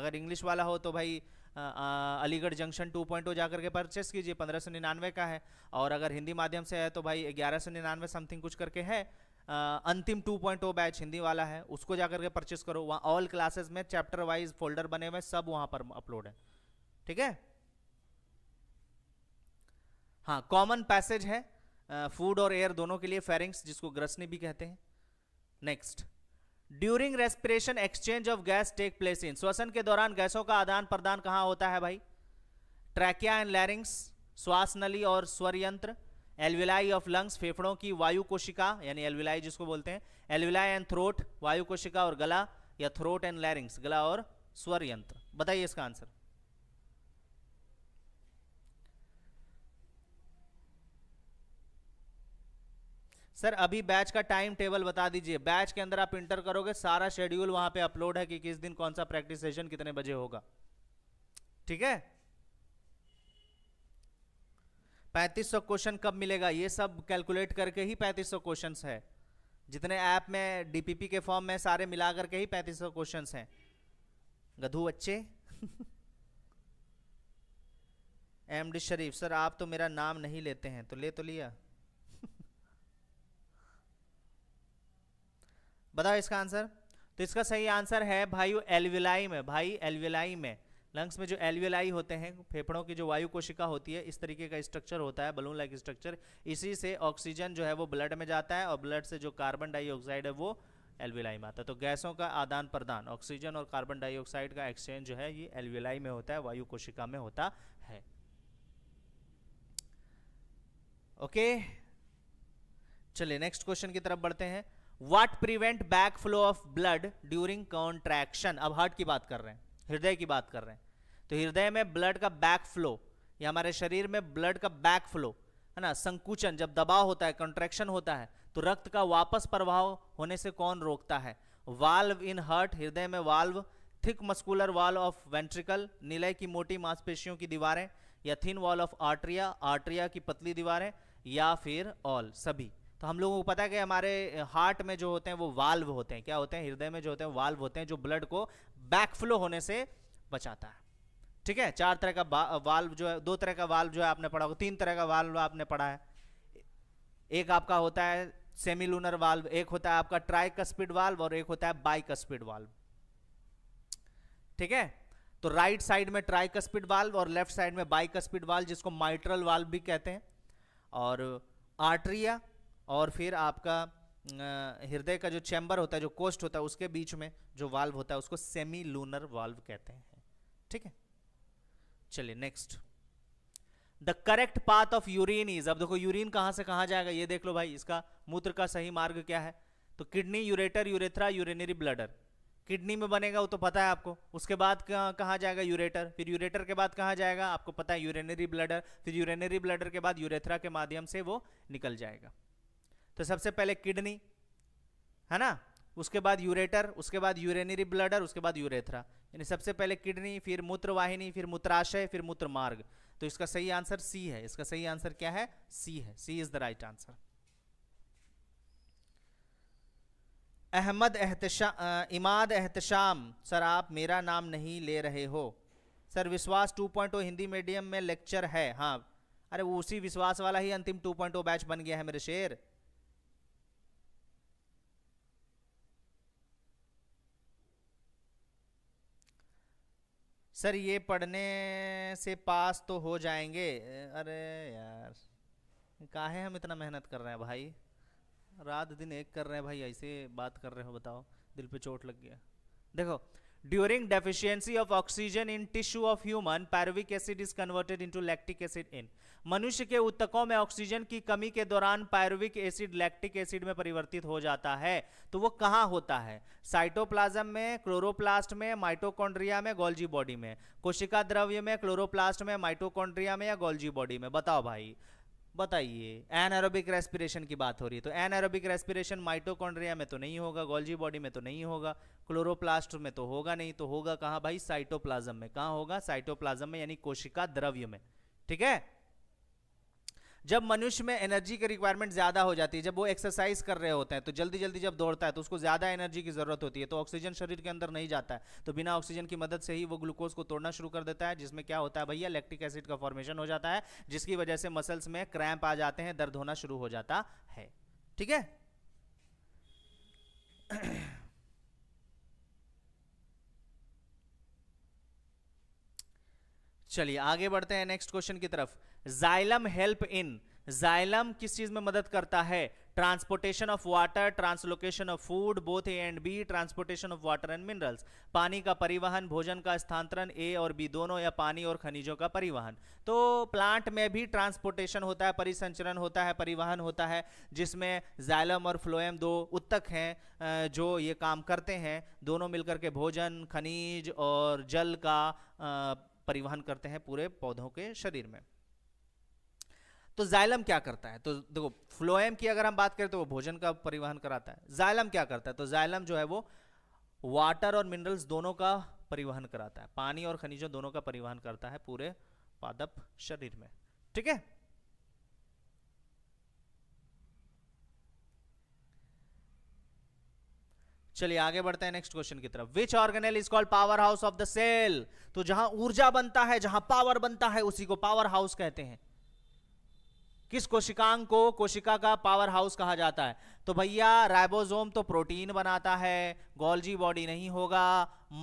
अगर इंग्लिश वाला हो तो भाई अलीगढ़ जंक्शन 2.0 पॉइंट जाकर के परचेस कीजिए पंद्रह सौ निन्यानवे का है और अगर हिंदी माध्यम से है तो भाई ग्यारह सौ निन्यानवे समथिंग कुछ करके है अंतिम 2.0 बैच हिंदी वाला है उसको जाकर के परचेस करो वहाँ ऑल क्लासेस में चैप्टर वाइज फोल्डर बने हुए सब वहाँ पर अपलोड है ठीक है हाँ कॉमन पैसेज है फूड और एयर दोनों के लिए फेरिंग्स जिसको ग्रसनी भी कहते हैं next during respiration exchange of gas take place in श्वसन के दौरान गैसों का आदान प्रदान कहाँ होता है भाई ट्रैकिया एंड लैरिंग्स श्वास नली और स्वर यंत्र एलविलाई ऑफ लंग्स फेफड़ों की वायु कोशिका यानी एलविलाई जिसको बोलते हैं एलविलाई एंड थ्रोट वायु कोशिका और गला या थ्रोट एंड लैरिंग्स गला और स्वर यंत्र बताइए इसका आंसर सर अभी बैच का टाइम टेबल बता दीजिए बैच के अंदर आप इंटर करोगे सारा शेड्यूल वहां पे अपलोड है कि किस दिन कौन सा प्रैक्टिस सेशन कितने बजे होगा ठीक है सौ क्वेश्चन कब मिलेगा ये सब कैलकुलेट करके ही सौ क्वेश्चन है जितने ऐप में डीपीपी के फॉर्म में सारे मिला करके ही पैंतीस सौ क्वेश्चन हैं गधू अच्छे एम डी शरीफ सर आप तो मेरा नाम नहीं लेते हैं तो ले तो लिया बताओ इसका आंसर तो इसका सही आंसर है भाई एलविलाई में भाई एलविलाई में लंग्स में जो एलवीएलआई होते हैं फेफड़ों की जो वायु कोशिका होती है इस तरीके का स्ट्रक्चर होता है बलून लाइक स्ट्रक्चर इसी से ऑक्सीजन जो है वो ब्लड में जाता है और ब्लड से जो कार्बन डाइऑक्साइड है वो एलवीलाई में आता है तो गैसों का आदान प्रदान ऑक्सीजन और कार्बन डाइऑक्साइड का एक्सचेंज जो है ये एलवीलाई में होता है वायु कोशिका में होता है ओके चलिए नेक्स्ट क्वेश्चन की तरफ बढ़ते हैं what prevent back flow of blood during contraction अब हार्ट की बात कर रहे हैं हृदय की बात कर रहे हैं तो हृदय में ब्लड का बैक फ्लो या हमारे शरीर में ब्लड का बैक फ्लो है ना संकुचन जब दबाव होता है कंट्रैक्शन होता है तो रक्त का वापस प्रभाव होने से कौन रोकता है वाल्व इन हर्ट हृदय में valve thick muscular wall of ventricle निलय की मोटी मांसपेशियों की दीवारें या thin wall of atria atria की पतली दीवारें या फिर ऑल सभी तो हम लोगों को पता है कि हमारे हार्ट में जो होते हैं वो वाल्व होते हैं क्या होते हैं हृदय में जो होते हैं वाल्व होते हैं जो ब्लड को बैकफ्लो होने से बचाता है ठीक है चार तरह का वाल्व जो है दो तरह का वाल्व जो है आपने पढ़ा होगा तीन तरह का वाल्व आपने पढ़ा है एक आपका होता है सेमिलूनर वाल्व एक होता है आपका स्पीड वाल्व और एक होता है बाइक स्पीड वाल्व ठीक है तो राइट साइड में स्पीड वाल्व और लेफ्ट साइड में बाइक स्पीड वाल्व जिसको माइट्रल वाल्व भी कहते हैं और आर्ट्रिया और फिर आपका हृदय का जो चैम्बर होता है जो कोस्ट होता है उसके बीच में जो वाल्व होता है उसको सेमी लूनर वाल्व कहते हैं ठीक है चलिए next the correct path of urine is अब देखो यूरिन कहां से कहां जाएगा ये देख लो भाई इसका मूत्र का सही मार्ग क्या है तो kidney ureter urethra urinary bladder kidney में बनेगा वो तो पता है आपको उसके बाद कहाँ जाएगा यूरेटर फिर यूरेटर के बाद कहाँ जाएगा आपको पता है यूरिनरी ब्लडर फिर यूरिनरी ब्लडर के बाद यूरेथ्रा के माध्यम से वो निकल जाएगा तो सबसे पहले किडनी है ना उसके बाद यूरेटर उसके बाद यूरेनरी ब्लडर उसके बाद यूरेथ्रा यानी सबसे पहले किडनी फिर मूत्रवाहिनी फिर मूत्राशय फिर मूत्र मार्ग तो इसका सही आंसर सी है इसका सही आंसर क्या है सी है C is the right answer Ahmad Ehtesham Imad Ehtesham sir आप मेरा नाम नहीं ले रहे हो सर विश्वास 2.0 हिंदी मीडियम में लेक्चर है हाँ अरे वो उसी विश्वास वाला ही अंतिम 2.0 बैच बन गया है मेरे शेर सर ये पढ़ने से पास तो हो जाएंगे अरे यार काहे हम इतना मेहनत कर रहे हैं भाई रात दिन एक कर रहे हैं भाई ऐसे बात कर रहे हो बताओ दिल पे चोट लग गया देखो during deficiency of oxygen in tissue of human pyruvic acid is converted into lactic acid in मनुष्य के उत्तकों में ऑक्सीजन की कमी के दौरान पैरविक एसिड लैक्टिक एसिड में परिवर्तित हो जाता है तो वो कहाँ होता है साइटोप्लाज्म में क्लोरोप्लास्ट में माइटोकॉन्ड्रिया में गोल्जी बॉडी में कोशिका द्रव्य में क्लोरोप्लास्ट में माइटोकॉन्ड्रिया में या गोल्जी बॉडी में बताओ भाई बताइए एन एरोबिक रेस्पिरेशन की बात हो रही है तो एरोबिक रेस्पिरेशन माइटोकॉन्ड्रिया में तो नहीं होगा गोल्जी बॉडी में तो नहीं होगा क्लोरोप्लास्ट में तो होगा नहीं तो होगा कहाँ भाई साइटोप्लाज्म में कहाँ होगा साइटोप्लाज्म में यानी कोशिका द्रव्य में ठीक है जब मनुष्य में एनर्जी की रिक्वायरमेंट ज़्यादा हो जाती है जब वो एक्सरसाइज कर रहे होते हैं तो जल्दी जल्दी जब दौड़ता है तो उसको ज़्यादा एनर्जी की ज़रूरत होती है तो ऑक्सीजन शरीर के अंदर नहीं जाता है तो बिना ऑक्सीजन की मदद से ही वो ग्लूकोज को तोड़ना शुरू कर देता है जिसमें क्या होता है भैया लैक्टिक एसिड का फॉर्मेशन हो जाता है जिसकी वजह से मसल्स में क्रैम्प आ जाते हैं दर्द होना शुरू हो जाता है ठीक है चलिए आगे बढ़ते हैं नेक्स्ट क्वेश्चन की तरफ जाइलम हेल्प इन जाइलम किस चीज में मदद करता है transportation of water translocation of food both A and B transportation of water and minerals पानी का परिवहन भोजन का स्थानांतरण ए और बी दोनों या पानी और खनिजों का परिवहन तो प्लांट में भी ट्रांसपोर्टेशन होता है परिसंचरण होता है परिवहन होता है जिसमें जाइलम और फ्लोएम दो उत्तक हैं जो ये काम करते हैं दोनों मिलकर के भोजन खनिज और जल का परिवहन करते हैं पूरे पौधों के शरीर में तो जाइलम क्या करता है तो देखो फ्लोएम की अगर हम बात करें तो वो भोजन का परिवहन कराता है जाइलम क्या करता है तो जाइलम जो है वो वाटर और मिनरल्स दोनों का परिवहन कराता है पानी और खनिजों दोनों का परिवहन करता है पूरे पादप शरीर में ठीक है चलिए आगे बढ़ते हैं नेक्स्ट क्वेश्चन की तरफ which organelle is called power house of the cell तो जहां ऊर्जा बनता है जहां पावर बनता है उसी को पावर हाउस कहते हैं किस कोशिकांग को कोशिका का पावर हाउस कहा जाता है तो भैया राइबोसोम तो प्रोटीन बनाता है गोल्जी बॉडी नहीं होगा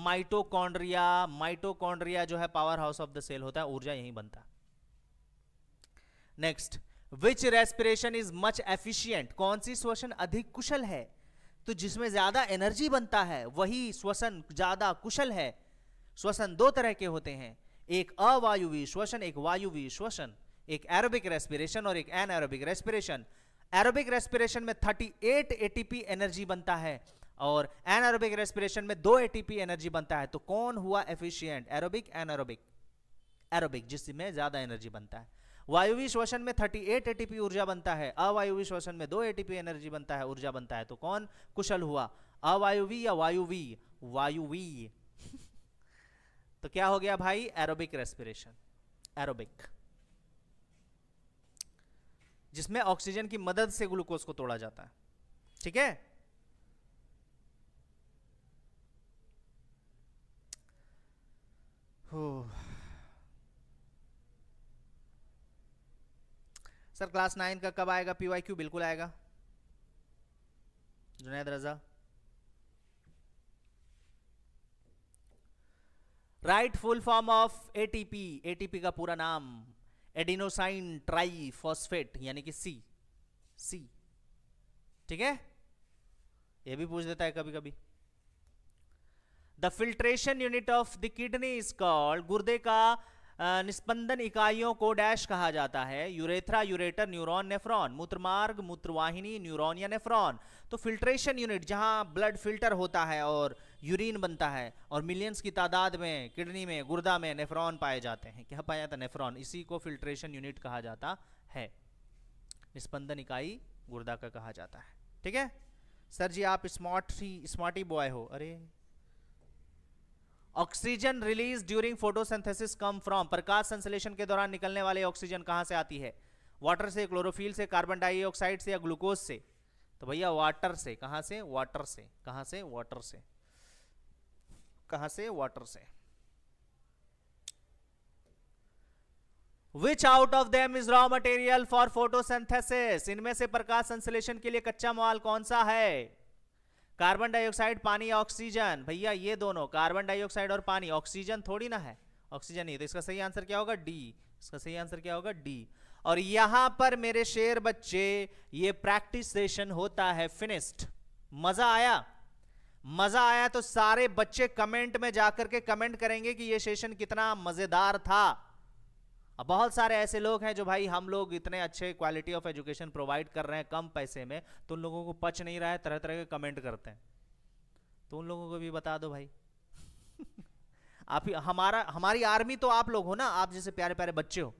माइटोकॉन्ड्रिया माइटोकॉन्ड्रिया जो है power house of the cell होता है ऊर्जा यही बनता next which respiration is much efficient कौन सी श्वसन अधिक कुशल है तो जिसमें ज़्यादा एनर्जी बनता है वही श्वसन ज़्यादा कुशल है श्वसन दो तरह के होते हैं एक अवायुवी श्वसन एक वायुवी श्वसन एक एरोबिक रेस्पिरेशन और एक anaerobic respiration aerobic respiration में 38 एटीपी एनर्जी बनता है और एन एरोबिक रेस्पिरेशन में दो एटीपी एनर्जी बनता है तो कौन हुआ efficient aerobic anaerobic aerobic जिसमें ज़्यादा एनर्जी बनता है वायुवी श्वसन में 38 एटीपी ऊर्जा बनता है अवायुवी श्वसन में दो एटीपी एनर्जी बनता है ऊर्जा बनता है तो कौन कुशल हुआ अवायुवी या वायुवी वायुवी तो क्या हो गया भाई एरोबिक रेस्पिरेशन एरोबिक जिसमें ऑक्सीजन की मदद से ग्लूकोज को तोड़ा जाता है ठीक है हो सर क्लास नाइन का कब आएगा पी क्यू बिल्कुल आएगा Junaid Raza right full form of ATP ATP का पूरा नाम एडिनोसाइन ट्राई फॉस्फेट यानी कि सी सी ठीक है ये भी पूछ देता है कभी कभी the filtration unit of the kidney is called गुर्दे का निस्पंदन इकाइयों को डैश कहा जाता है यूरेथ्रा यूरेटर न्यूरॉन नेफ्रॉन मूत्रमार्ग मूत्रवाहिनी न्यूरॉन या नेफ्रॉन तो फिल्ट्रेशन यूनिट जहां ब्लड फिल्टर होता है और यूरिन बनता है और मिलियंस की तादाद में किडनी में गुर्दा में नेफ्रॉन पाए जाते हैं क्या पाया जाता है नेफ्रॉन इसी को फिल्ट्रेशन यूनिट कहा जाता है निस्पंदन इकाई गुर्दा का कहा जाता है ठीक है सर जी आप स्मार्ट ही स्मार्टी बॉय हो अरे oxygen release during photosynthesis come from प्रकाश संश्लेषण के दौरान निकलने वाले ऑक्सीजन कहाँ से आती है वाटर से क्लोरोफिल से कार्बन डाइऑक्साइड से या ग्लूकोज से तो भैया वाटर से कहाँ से वाटर से कहाँ से वाटर से कहाँ से वाटर से which out of them is raw material for photosynthesis इनमें से प्रकाश संश्लेषण के लिए कच्चा माल कौन सा है कार्बन डाइऑक्साइड पानी ऑक्सीजन भैया ये दोनों कार्बन डाइऑक्साइड और पानी ऑक्सीजन थोड़ी ना है ऑक्सीजन ही तो इसका सही आंसर क्या होगा डी इसका सही आंसर क्या होगा डी और यहां पर मेरे शेर बच्चे ये प्रैक्टिस सेशन होता है फिनिस्ट मजा आया मजा आया तो सारे बच्चे कमेंट में जाकर के कमेंट करेंगे कि ये सेशन कितना मजेदार था बहुत सारे ऐसे लोग हैं जो भाई हम लोग इतने अच्छे क्वालिटी ऑफ एजुकेशन प्रोवाइड कर रहे हैं कम पैसे में तो उन लोगों को पच नहीं रहा है तरह तरह के कमेंट करते हैं तो उन लोगों को भी बता दो भाई आप हमारा हमारी आर्मी तो आप लोग हो ना आप जैसे प्यारे प्यारे बच्चे हो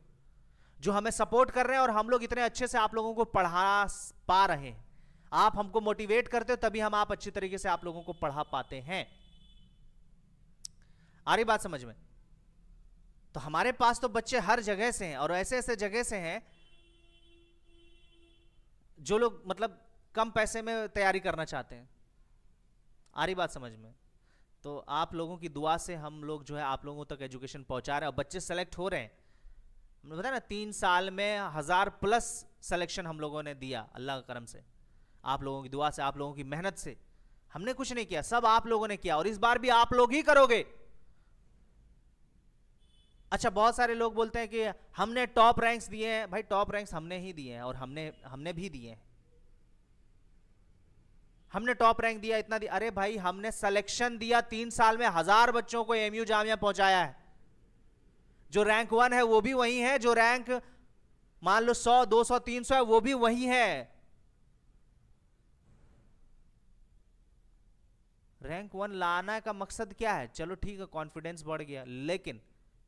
जो हमें सपोर्ट कर रहे हैं और हम लोग इतने अच्छे से आप लोगों को पढ़ा पा रहे हैं आप हमको मोटिवेट करते हो तभी हम आप अच्छी तरीके से आप लोगों को पढ़ा पाते हैं आ रही बात समझ में तो हमारे पास तो बच्चे हर जगह से हैं और ऐसे ऐसे जगह से हैं जो लोग मतलब कम पैसे में तैयारी करना चाहते हैं आ रही बात समझ में तो आप लोगों की दुआ से हम लोग जो है आप लोगों तक एजुकेशन पहुंचा रहे हैं और बच्चे सेलेक्ट हो रहे हैं हमने बताया ना तीन साल में हज़ार प्लस सेलेक्शन हम लोगों ने दिया अल्लाह के करम से आप लोगों की दुआ से आप लोगों की मेहनत से हमने कुछ नहीं किया सब आप लोगों ने किया और इस बार भी आप लोग ही करोगे अच्छा बहुत सारे लोग बोलते हैं कि हमने टॉप रैंक्स दिए हैं भाई टॉप रैंक्स हमने ही दिए हैं और हमने हमने भी दिए हैं हमने टॉप रैंक दिया इतना दिया अरे भाई हमने सिलेक्शन दिया तीन साल में हजार बच्चों को एमयू जामिया पहुंचाया है जो रैंक वन है वो भी वही है जो रैंक मान लो सौ दो सौ तीन सौ है वो भी वही है रैंक वन लाना का मकसद क्या है चलो ठीक है कॉन्फिडेंस बढ़ गया लेकिन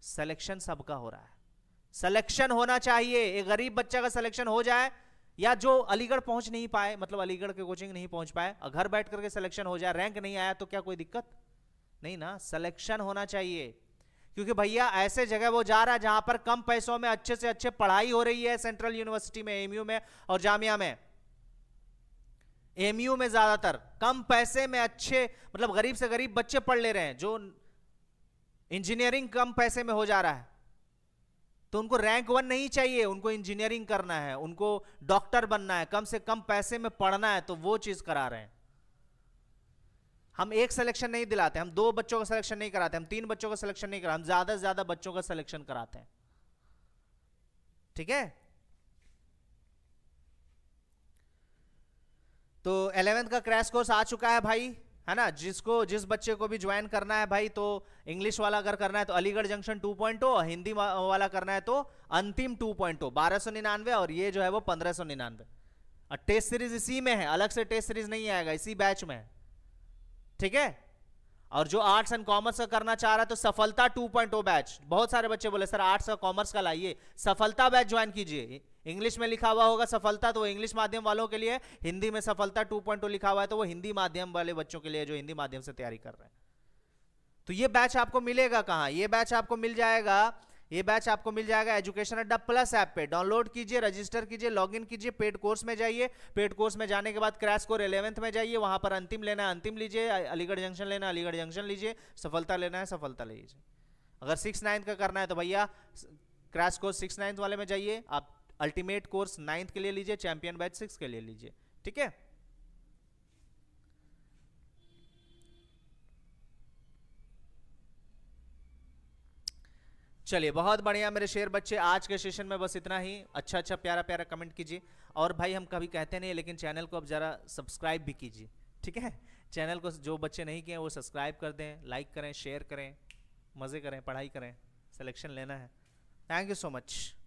सिलेक्शन सबका हो रहा है सिलेक्शन होना चाहिए एक गरीब बच्चा का सिलेक्शन हो जाए या जो अलीगढ़ पहुंच नहीं पाए मतलब अलीगढ़ के कोचिंग नहीं पहुंच पाए घर बैठ करके सिलेक्शन हो जाए रैंक नहीं आया तो क्या कोई दिक्कत नहीं ना सिलेक्शन होना चाहिए क्योंकि भैया ऐसे जगह वो जा रहा है जहां पर कम पैसों में अच्छे से अच्छे पढ़ाई हो रही है सेंट्रल यूनिवर्सिटी में एमयू में और जामिया में एमयू में ज्यादातर कम पैसे में अच्छे मतलब गरीब से गरीब बच्चे पढ़ ले रहे हैं जो इंजीनियरिंग कम पैसे में हो जा रहा है तो उनको रैंक वन नहीं चाहिए उनको इंजीनियरिंग करना है उनको डॉक्टर बनना है कम से कम पैसे में पढ़ना है तो वो चीज करा रहे हैं हम एक सिलेक्शन नहीं दिलाते हम दो बच्चों का सिलेक्शन नहीं कराते हम तीन बच्चों का सिलेक्शन नहीं कराते हम ज्यादा से ज्यादा बच्चों का सिलेक्शन कराते हैं ठीक है तो एलेवेंथ का क्रैश कोर्स आ चुका है भाई है ना जिसको जिस बच्चे को भी ज्वाइन करना है भाई तो इंग्लिश वाला अगर करना है तो अलीगढ़ जंक्शन 2.0 हिंदी वाला करना है तो अंतिम 2.0 बारह और ये जो है वो पंद्रह सौ निन्यानवे और टेस्ट सीरीज इसी में है अलग से टेस्ट सीरीज नहीं आएगा इसी बैच में ठीक है और जो आर्ट्स एंड कॉमर्स का करना चाह रहा है तो सफलता 2.0 बैच बहुत सारे बच्चे बोले सर आर्ट्स और कॉमर्स का लाइए सफलता बैच ज्वाइन कीजिए इंग्लिश में लिखा हुआ होगा सफलता तो इंग्लिश माध्यम वालों के लिए हिंदी में सफलता 2.0 लिखा हुआ है तो वो हिंदी माध्यम वाले बच्चों के लिए जो हिंदी माध्यम से तैयारी कर रहे हैं तो ये बैच आपको मिलेगा कहाँ ये बैच आपको मिल जाएगा ये बैच आपको मिल जाएगा एजुकेशन अड्डा प्लस ऐप पे डाउनलोड कीजिए रजिस्टर कीजिए लॉगिन कीजिए पेड कोर्स में जाइए पेड कोर्स में जाने के बाद क्रैश कोर इलेवंथ में जाइए वहां पर अंतिम लेना है अंतिम लीजिए अलीगढ़ जंक्शन लेना है अलीगढ़ जंक्शन लीजिए सफलता लेना है सफलता लीजिए अगर सिक्स नाइन्थ का करना है तो भैया क्रैश कोर्स सिक्स नाइन्थ वाले में जाइए आप अल्टीमेट कोर्स नाइन्थ के लिए लीजिए चैंपियन बैच सिक्स के लिए लीजिए ठीक है चलिए बहुत बढ़िया मेरे शेर बच्चे आज के सेशन में बस इतना ही अच्छा अच्छा प्यारा प्यारा कमेंट कीजिए और भाई हम कभी कहते नहीं लेकिन चैनल को अब ज़रा सब्सक्राइब भी कीजिए ठीक है चैनल को जो बच्चे नहीं किए वो सब्सक्राइब कर दें लाइक करें शेयर करें मज़े करें पढ़ाई करें सिलेक्शन लेना है थैंक यू सो मच